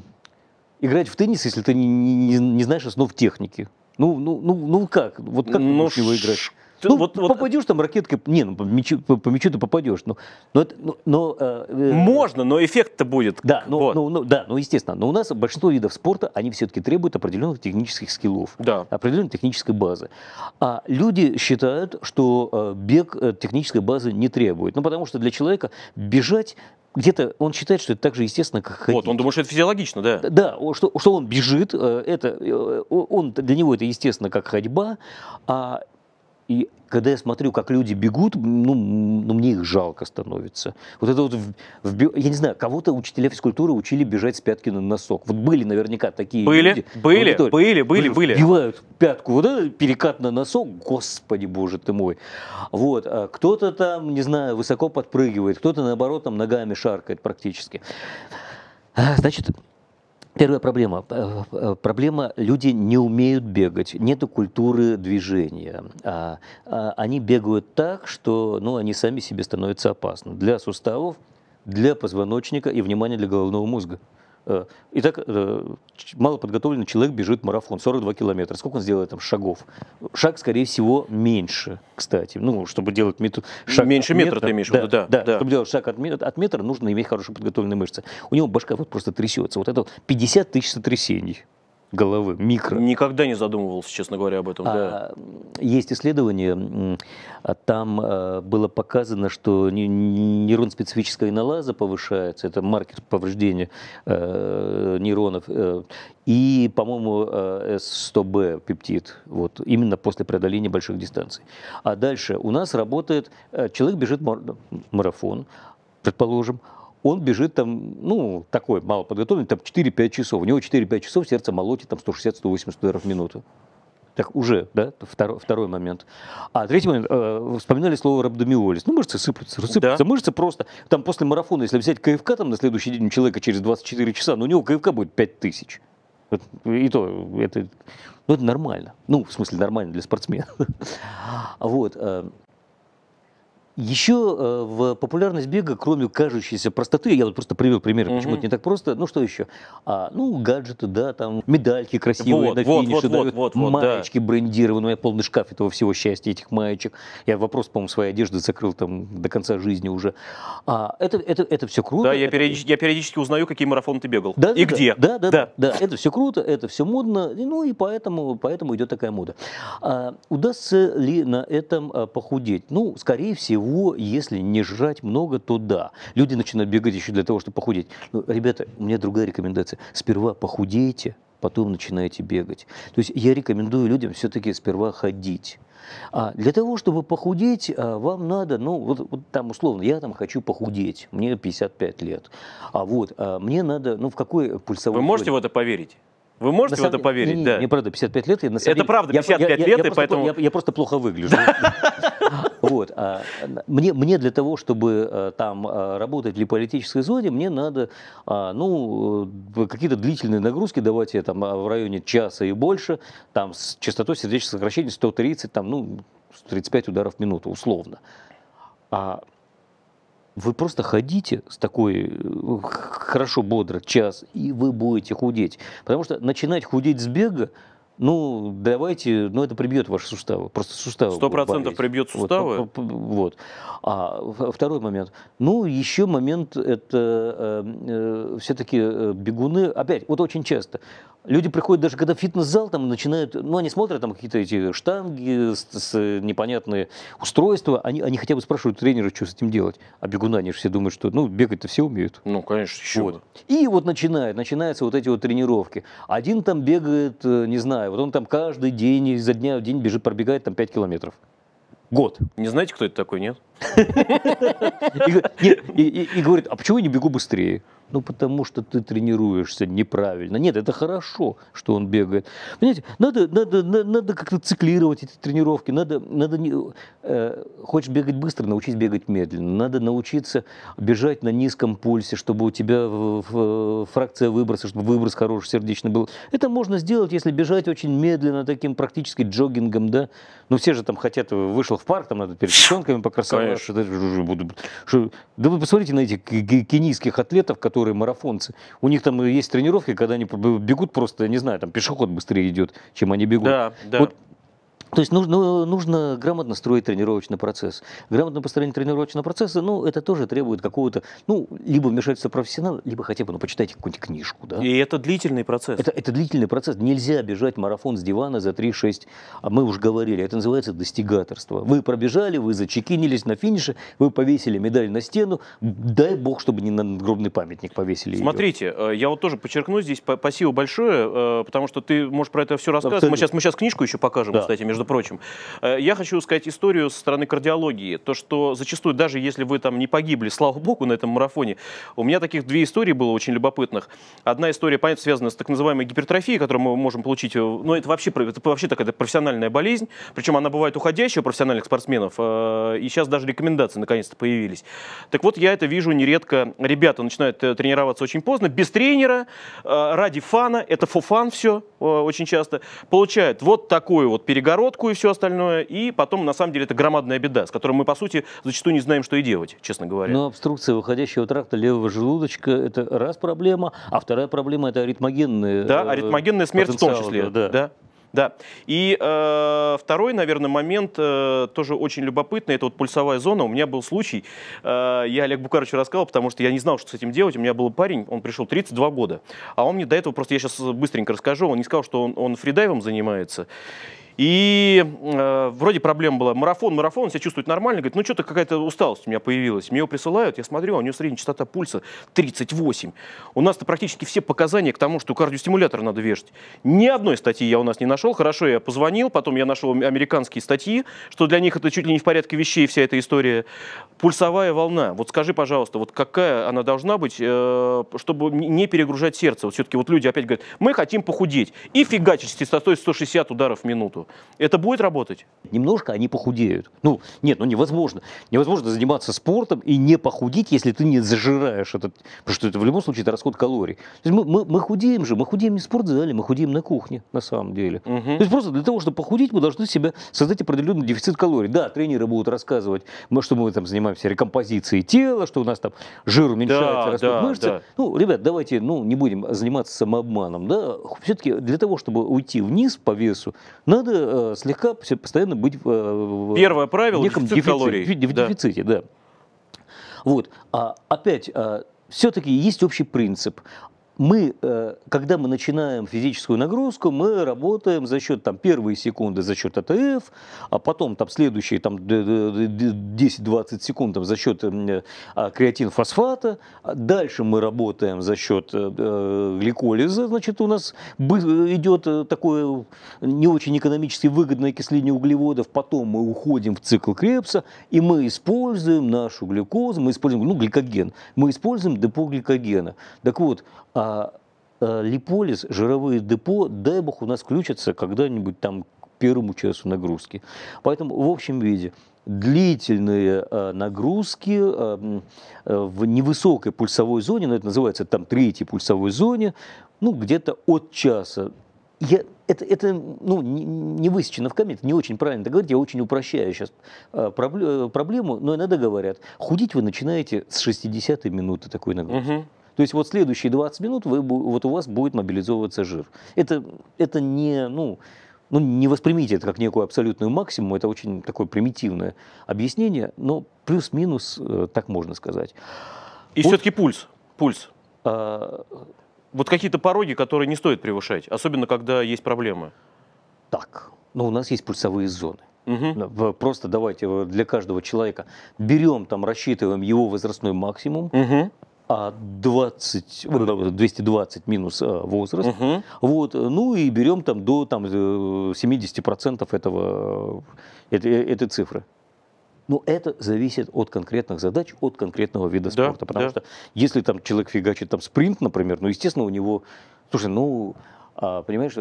играть в теннис, если ты не, не, не знаешь основ техники? Ну, ну, ну, ну как? Вот как ну, ты его играть? Ты, ну, ну вот, попадешь вот... там ракеткой, не, ну, по мячу, по, по мячу ты попадешь, но, но, но, но а, э, можно, но эффект-то будет. Да, но, вот. но, но, да, ну естественно. Но у нас большинство видов спорта они все-таки требуют определенных технических скиллов, да. определенной технической базы. А люди считают, что э, бег э, технической базы не требует, ну потому что для человека бежать где-то он считает, что это так же естественно, как ходить. Вот, он думает, что это физиологично, да? Да, что, что он бежит, э, это, э, он, для него это естественно, как ходьба, а и когда я смотрю, как люди бегут, ну, ну мне их жалко становится. Вот это вот, в, в, я не знаю, кого-то учителя физкультуры учили бежать с пятки на носок. Вот были наверняка такие были, люди. Были, были, были, были, были. Вбивают пятку, вот это перекат на носок, господи боже ты мой. Вот, а кто-то там, не знаю, высоко подпрыгивает, кто-то наоборот там ногами шаркает практически. А, значит, Первая проблема. Э, э, проблема – люди не умеют бегать, нету культуры движения. А, а они бегают так, что ну, они сами себе становятся опасны для суставов, для позвоночника и, внимание, для головного мозга. Э, итак, так э, малоподготовленный человек бежит марафон, 42 километра. Сколько он сделает там шагов? Шаг, скорее всего, меньше, кстати. Ну, чтобы делать метр, шаг Меньше метра, метра ты имеешь в виду, да, да, да. Чтобы делать шаг от, от метра, нужно иметь хорошие подготовленные мышцы. У него башка вот просто трясется. Вот это 50 тысяч сотрясений головы, микро. Никогда не задумывался, честно говоря, об этом. А, да. Есть исследование, а там э, было показано, что нейрон нейронспецифическая иналаза повышается, это маркер повреждения э, нейронов, э, и, по-моему, С100Б пептид, вот, именно после преодоления больших дистанций. А дальше у нас работает, человек бежит марафон, предположим, он бежит там, ну, такой мало подготовленный, там 4-5 часов. У него 4-5 часов сердце молотит там 160-180 ударов в минуту. Так уже, да, второй, второй момент. А третий момент, э, вспоминали слово рабдомиолиз. Ну, мышцы сыпаются, сыпаются, да. мышцы просто. Там после марафона, если взять КФК там на следующий день человека через 24 часа, ну, у него КФК будет 5000. И то, это, ну, это нормально. Ну, в смысле, нормально для спортсмена. Вот. Э, еще э, в популярность бега, кроме кажущейся простоты, я вот просто привел пример, угу. почему это не так просто, ну что еще? А, ну, гаджеты, да, там, медальки красивые вот, на вот, финише, вот, да, вот, вот, вот, маечки да. брендированные, полный шкаф этого всего счастья, этих маечек. Я вопрос, по-моему, своей одежды закрыл там до конца жизни уже. А, это, это, это все круто. Да, я, это... периодически, я периодически узнаю, какие марафоны ты бегал да, и да, где. Да, да, да, да, да, это все круто, это все модно, ну и поэтому, поэтому идет такая мода. А, удастся ли на этом э, похудеть? Ну, скорее всего, всего, если не жрать много, то да. Люди начинают бегать еще для того, чтобы похудеть. Но, ребята, у меня другая рекомендация. Сперва похудейте, потом начинаете бегать. То есть я рекомендую людям все-таки сперва ходить. А для того, чтобы похудеть, вам надо, ну, вот, вот там условно, я там хочу похудеть, мне 55 лет, а вот, а мне надо, ну, в какой пульсовой... Вы можете ходить? в это поверить? Вы можете самом... в это поверить? Не, не, да. Мне правда 55 лет. И на самом это правда 55 я, лет, я, я и поэтому... Я, я просто плохо выгляжу. Вот. А мне, мне для того, чтобы э, там э, работать в политической зоне, мне надо а, ну, э, какие-то длительные нагрузки давать я там а, в районе часа и больше, там с частотой сердечных сокращений 130, там, ну, 35 ударов в минуту, условно. А вы просто ходите с такой хорошо бодро час, и вы будете худеть. Потому что начинать худеть с бега ну, давайте, ну, это прибьет ваши суставы, просто суставы. Сто процентов прибьет суставы? Вот, вот. А второй момент. Ну, еще момент, это эм, э, э, все-таки бегуны, опять, вот очень часто, Люди приходят даже когда в фитнес-зал, там начинают, ну они смотрят там какие-то эти штанги с, с непонятные устройства, они, они хотя бы спрашивают тренера, что с этим делать. А бегуна, они же все думают, что ну бегать-то все умеют. Ну, конечно, еще вот. И вот начинают, начинаются вот эти вот тренировки. Один там бегает, э, не знаю, вот он там каждый день, изо дня в день бежит, пробегает там 5 километров. Год. Не знаете, кто это такой, нет? И говорит, а почему я не бегу быстрее? Ну, потому что ты тренируешься неправильно. Нет, это хорошо, что он бегает. Понимаете, надо, надо, надо как-то циклировать эти тренировки. Надо, надо не, э, хочешь бегать быстро, научись бегать медленно. Надо научиться бежать на низком пульсе, чтобы у тебя в, в, фракция выброса, чтобы выброс хороший сердечный был. Это можно сделать, если бежать очень медленно, таким практически джогингом, да. Но ну, все же там хотят, вышел в парк, там надо перед девчонками покрасоваться понимаешь, буду, что, да вы посмотрите на этих кенийских атлетов, которые марафонцы. У них там э, есть тренировки, когда они бегут просто, не знаю, там пешеход быстрее идет, чем они бегут. Да, да. Вот то есть нужно, ну, нужно грамотно строить тренировочный процесс. Грамотное построение тренировочного процесса, ну, это тоже требует какого-то, ну, либо вмешательства профессионала, либо хотя бы, ну, почитайте какую-нибудь книжку, да. И это длительный процесс. Это, это длительный процесс. Нельзя бежать марафон с дивана за 3-6, а мы уже говорили, это называется достигаторство. Вы пробежали, вы зачекинились на финише, вы повесили медаль на стену, дай бог, чтобы не на надгробный памятник повесили Смотрите, ее. Э, я вот тоже подчеркну здесь, спасибо большое, э, потому что ты можешь про это все рассказывать. Мы сейчас, мы сейчас книжку еще покажем, да. кстати, между между прочим. Э, я хочу сказать историю со стороны кардиологии. То, что зачастую, даже если вы там не погибли, слава богу, на этом марафоне, у меня таких две истории было очень любопытных. Одна история, понятно, связана с так называемой гипертрофией, которую мы можем получить. Э, но это вообще, это вообще такая профессиональная болезнь. Причем она бывает уходящая у профессиональных спортсменов. Э, и сейчас даже рекомендации наконец-то появились. Так вот, я это вижу нередко. Ребята начинают тренироваться очень поздно, без тренера, ради фана. Это фофан все очень часто. Получают вот такую вот перегородку водку и все остальное, и потом, на самом деле, это громадная беда, с которой мы, по сути, зачастую не знаем, что и делать, честно говоря. Но обструкция выходящего тракта левого желудочка – это раз проблема, а вторая проблема – это аритмогенные Да, э, аритмогенная смерть в том числе. Да. да. Да. И э, второй, наверное, момент э, тоже очень любопытный. Это вот пульсовая зона. У меня был случай. Э, я Олег Букарович рассказал, потому что я не знал, что с этим делать. У меня был парень, он пришел 32 года. А он мне до этого, просто я сейчас быстренько расскажу, он не сказал, что он, он фридайвом занимается. И э, вроде проблема была. Марафон, марафон, он себя чувствует нормально. Говорит, ну что-то какая-то усталость у меня появилась. Мне его присылают, я смотрю, а у него средняя частота пульса 38. У нас-то практически все показания к тому, что кардиостимулятор надо вешать. Ни одной статьи я у нас не нашел. Хорошо, я позвонил, потом я нашел американские статьи, что для них это чуть ли не в порядке вещей вся эта история. Пульсовая волна. Вот скажи, пожалуйста, вот какая она должна быть, э, чтобы не перегружать сердце? Вот все-таки вот люди опять говорят, мы хотим похудеть. И фигачить с частотой 160 ударов в минуту работу. Это будет работать? Немножко они похудеют. Ну, нет, ну невозможно. Невозможно заниматься спортом и не похудеть, если ты не зажираешь этот... Потому что это в любом случае это расход калорий. То есть мы, мы, мы худеем же, мы худеем не в спортзале, мы худеем на кухне, на самом деле. Угу. То есть просто для того, чтобы похудеть, мы должны себя создать определенный дефицит калорий. Да, тренеры будут рассказывать, что мы там занимаемся рекомпозицией тела, что у нас там жир уменьшается, да, растут да, мышцы. Да. Ну, ребят, давайте ну, не будем заниматься самообманом. Да? Все-таки для того, чтобы уйти вниз по весу, надо надо э, слегка постоянно быть в, э, Первое правило в неком дефицит дефиците, калорий. В, в да. дефиците, да. Вот. А, опять, а, э, все-таки есть общий принцип мы, э, когда мы начинаем физическую нагрузку, мы работаем за счет там, первые секунды за счет АТФ, а потом там, следующие там, 10-20 секунд там, за счет э, а, креатинфосфата, а дальше мы работаем за счет э, гликолиза, значит, у нас идет такое не очень экономически выгодное окисление углеводов, потом мы уходим в цикл Крепса, и мы используем нашу глюкозу, мы используем ну, гликоген, мы используем депо гликогена. Так вот, а а, э, липолиз, жировые депо, дай бог, у нас включатся когда-нибудь там к первому часу нагрузки. Поэтому в общем виде длительные э, нагрузки э, в невысокой пульсовой зоне, но это называется там третьей пульсовой зоне, ну где-то от часа. Я, это, это ну, не высечено в камень, это не очень правильно это говорить, я очень упрощаю сейчас проблему, но иногда говорят, худеть вы начинаете с 60-й минуты такой нагрузки. Угу. То есть вот следующие 20 минут вы, вот у вас будет мобилизовываться жир. Это, это не, ну, ну, не воспримите это как некую абсолютную максимум, это очень такое примитивное объяснение, но плюс-минус э, так можно сказать. И вот, все-таки пульс, пульс. А, вот какие-то пороги, которые не стоит превышать, особенно когда есть проблемы. Так, но ну, у нас есть пульсовые зоны. Угу. Просто давайте для каждого человека берем, там, рассчитываем его возрастной максимум, угу а 20, 220 минус э, возраст. Угу. Вот, ну и берем там до там, 70% э, этого, э, этой, этой цифры. Но ну, это зависит от конкретных задач, от конкретного вида да, спорта. Потому да. что если там человек фигачит там спринт, например, ну, естественно, у него... Слушай, ну, а, понимаешь,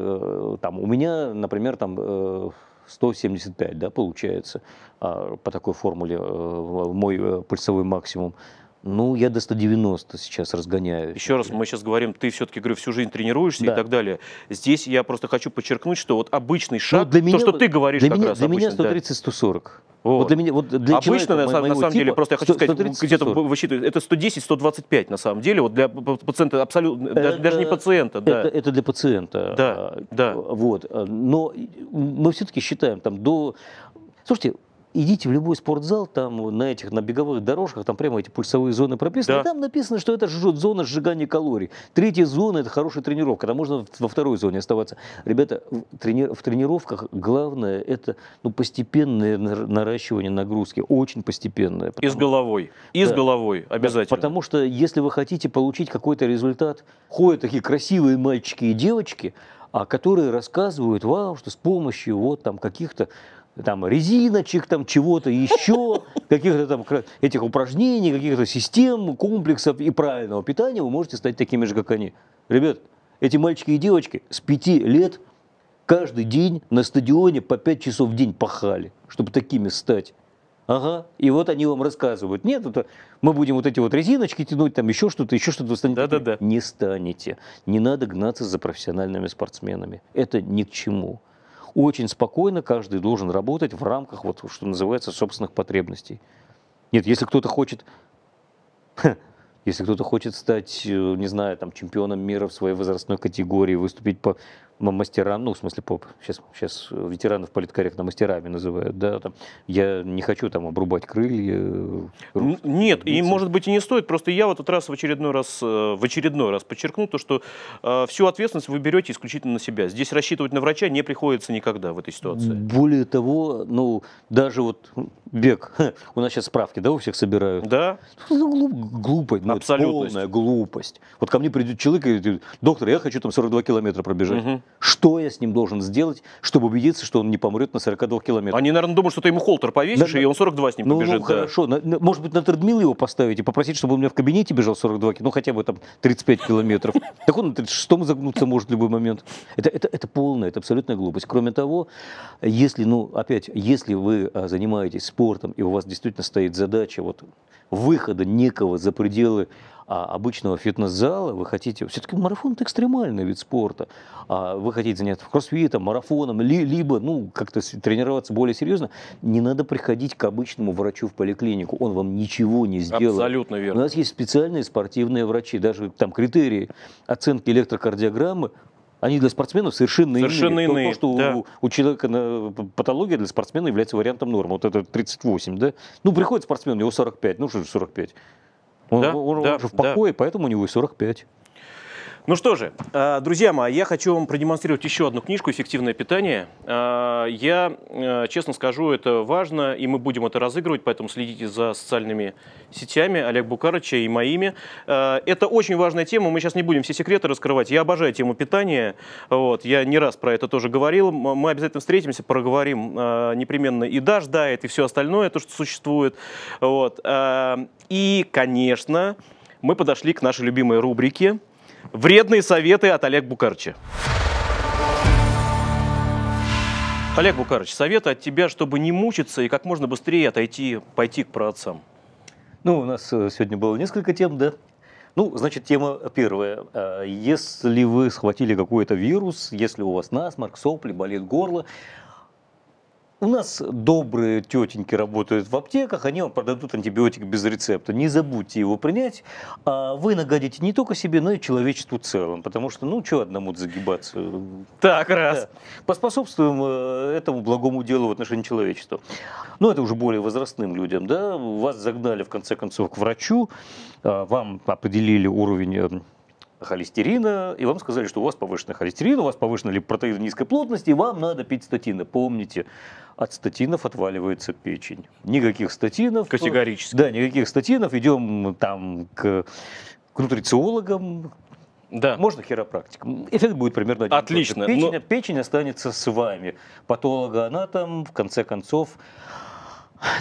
там у меня, например, там 175, да, получается, а, по такой формуле мой пульсовой максимум. Ну, я до 190 сейчас разгоняю. Еще раз, мы сейчас говорим, ты все-таки, говорю, всю жизнь тренируешься да. и так далее. Здесь я просто хочу подчеркнуть, что вот обычный ну, шаг, ну, для меня, то, что ты говоришь для как меня, раз. Для меня 130-140. Да. Вот. вот для меня, вот для Обычно, на, на самом типа, деле, просто я хочу 100, сказать, где-то высчитывать, это 110-125 на самом деле, вот для пациента абсолютно, это, даже не пациента. Да. Это, это для пациента. Да, а, да. Вот, а, но мы все-таки считаем, там, до... Слушайте, идите в любой спортзал, там на этих, на беговых дорожках, там прямо эти пульсовые зоны прописаны, да. и там написано, что это зона сжигания калорий. Третья зона – это хорошая тренировка, там можно во второй зоне оставаться. Ребята, в, трени в тренировках главное – это ну, постепенное наращивание нагрузки, очень постепенное. Потому... И с головой, и да. с головой обязательно. потому что если вы хотите получить какой-то результат, ходят такие красивые мальчики и девочки, а которые рассказывают вам, что с помощью вот там каких-то там резиночек, там чего-то еще, каких-то там этих упражнений, каких-то систем, комплексов и правильного питания, вы можете стать такими же, как они. Ребят, эти мальчики и девочки с пяти лет каждый день на стадионе по пять часов в день пахали, чтобы такими стать. Ага, и вот они вам рассказывают, нет, это мы будем вот эти вот резиночки тянуть, там еще что-то, еще что-то. Да, да, да. Не станете. Не надо гнаться за профессиональными спортсменами. Это ни к чему очень спокойно каждый должен работать в рамках, вот, что называется, собственных потребностей. Нет, если кто-то хочет, если кто-то хочет стать, э, не знаю, там, чемпионом мира в своей возрастной категории, выступить по ну, мастерам, ну, в смысле, поп, сейчас, сейчас ветеранов политкорректно мастерами называют, да, там, я не хочу там обрубать крылья. Рук, Нет, лица. и, может быть, и не стоит, просто я в этот раз в очередной раз, э, в очередной раз подчеркну то, что э, всю ответственность вы берете исключительно на себя. Здесь рассчитывать на врача не приходится никогда в этой ситуации. Более того, ну, даже вот бег, у нас сейчас справки, да, у всех собирают? Да. Ну, глупость, ну, полная глупость. Вот ко мне придет человек и говорит, доктор, я хочу там 42 километра пробежать. Угу. Что я с ним должен сделать, чтобы убедиться, что он не помрет на 42 километрах? Они, наверное, думают, что ты ему холтер повесишь, да, и он 42 с ним ну, ну побежит. Ну, да. хорошо. На, может быть, на тредмил его поставить и попросить, чтобы он у меня в кабинете бежал 42 километра, ну, хотя бы там 35 километров. Так он на 36-м загнуться может в любой момент. Это, это, это полная, это абсолютная глупость. Кроме того, если, ну, опять, если вы а, занимаетесь спортом, и у вас действительно стоит задача вот выхода некого за пределы а, обычного фитнес-зала, вы хотите, все-таки марафон это экстремальный вид спорта, а, вы хотите заняться кроссфитом, марафоном, ли, либо ну, как-то тренироваться более серьезно, не надо приходить к обычному врачу в поликлинику, он вам ничего не сделает. Абсолютно верно. У нас есть специальные спортивные врачи, даже там критерии оценки электрокардиограммы, они для спортсменов совершенно, совершенно иные. иные. То, что да. у, у человека патология для спортсмена является вариантом нормы. Вот это 38, да? Ну, приходит спортсмен, у него 45, ну что же 45? Он, да, он, да, же в покое, да. поэтому у него и 45. Ну что же, э, друзья мои, я хочу вам продемонстрировать еще одну книжку «Эффективное питание». Э, я, э, честно скажу, это важно, и мы будем это разыгрывать, поэтому следите за социальными сетями Олег Букарыча и моими. Это очень важная тема, мы сейчас не будем все секреты раскрывать. Я обожаю тему питания, вот, я не раз про это тоже говорил. Мы обязательно встретимся, проговорим непременно и «да» ждает, и все остальное, то, что существует. Вот. И, конечно, мы подошли к нашей любимой рубрике – Вредные советы от Олег Букарча. Олег Букарыч, совет от тебя, чтобы не мучиться и как можно быстрее отойти, пойти к праотцам. Ну, у нас э, сегодня было несколько тем, да? Ну, значит, тема первая. Э, если вы схватили какой-то вирус, если у вас насморк, сопли, болит горло, у нас добрые тетеньки работают в аптеках, они вам продадут антибиотик без рецепта. Не забудьте его принять. А вы нагадите не только себе, но и человечеству в целом. Потому что, ну, что одному загибаться? Так, раз. Да. Поспособствуем э, этому благому делу в отношении человечества. Ну это уже более возрастным людям, да? Вас загнали, в конце концов, к врачу, а, вам определили уровень э, холестерина, и вам сказали, что у вас повышенный холестерин, у вас повышены ли протеины низкой плотности, и вам надо пить статины. Помните, от статинов отваливается печень. Никаких статинов. Категорически. Да, никаких статинов. Идем там к, к нутрициологам, да. Можно хиропрактиком. Эффект будет примерно один. Отлично. Печень, но... Ну- печень останется с вами. Патолога она там в конце концов,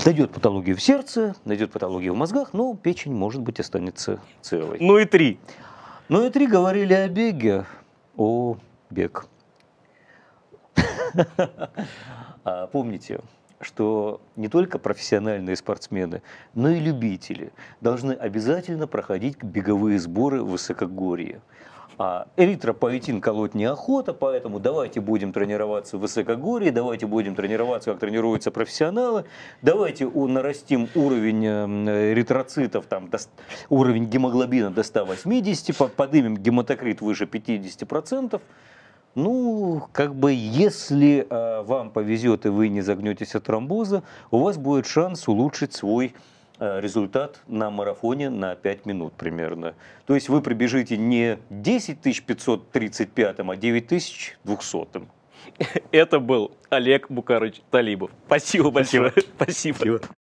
найдет патологию в сердце, найдет патологию в мозгах, но печень, может быть, останется целой. Ну и три. Ну и три говорили о беге. О, бег. А помните, что не только профессиональные спортсмены, но и любители должны обязательно проходить беговые сборы в высокогорье а эритропоэтин колоть неохота, поэтому давайте будем тренироваться в высокогорье, давайте будем тренироваться, как тренируются профессионалы, давайте у нарастим уровень эм, эритроцитов, там, до, уровень гемоглобина до 180, подымем гематокрит выше 50%. Ну, как бы, если э, вам повезет и вы не загнетесь от тромбоза, у вас будет шанс улучшить свой Э, результат на марафоне на 5 минут примерно. То есть вы пробежите не 10 535, а 9 200. Это был Олег Букарыч Талибов. Спасибо большое. Спасибо. Спасибо.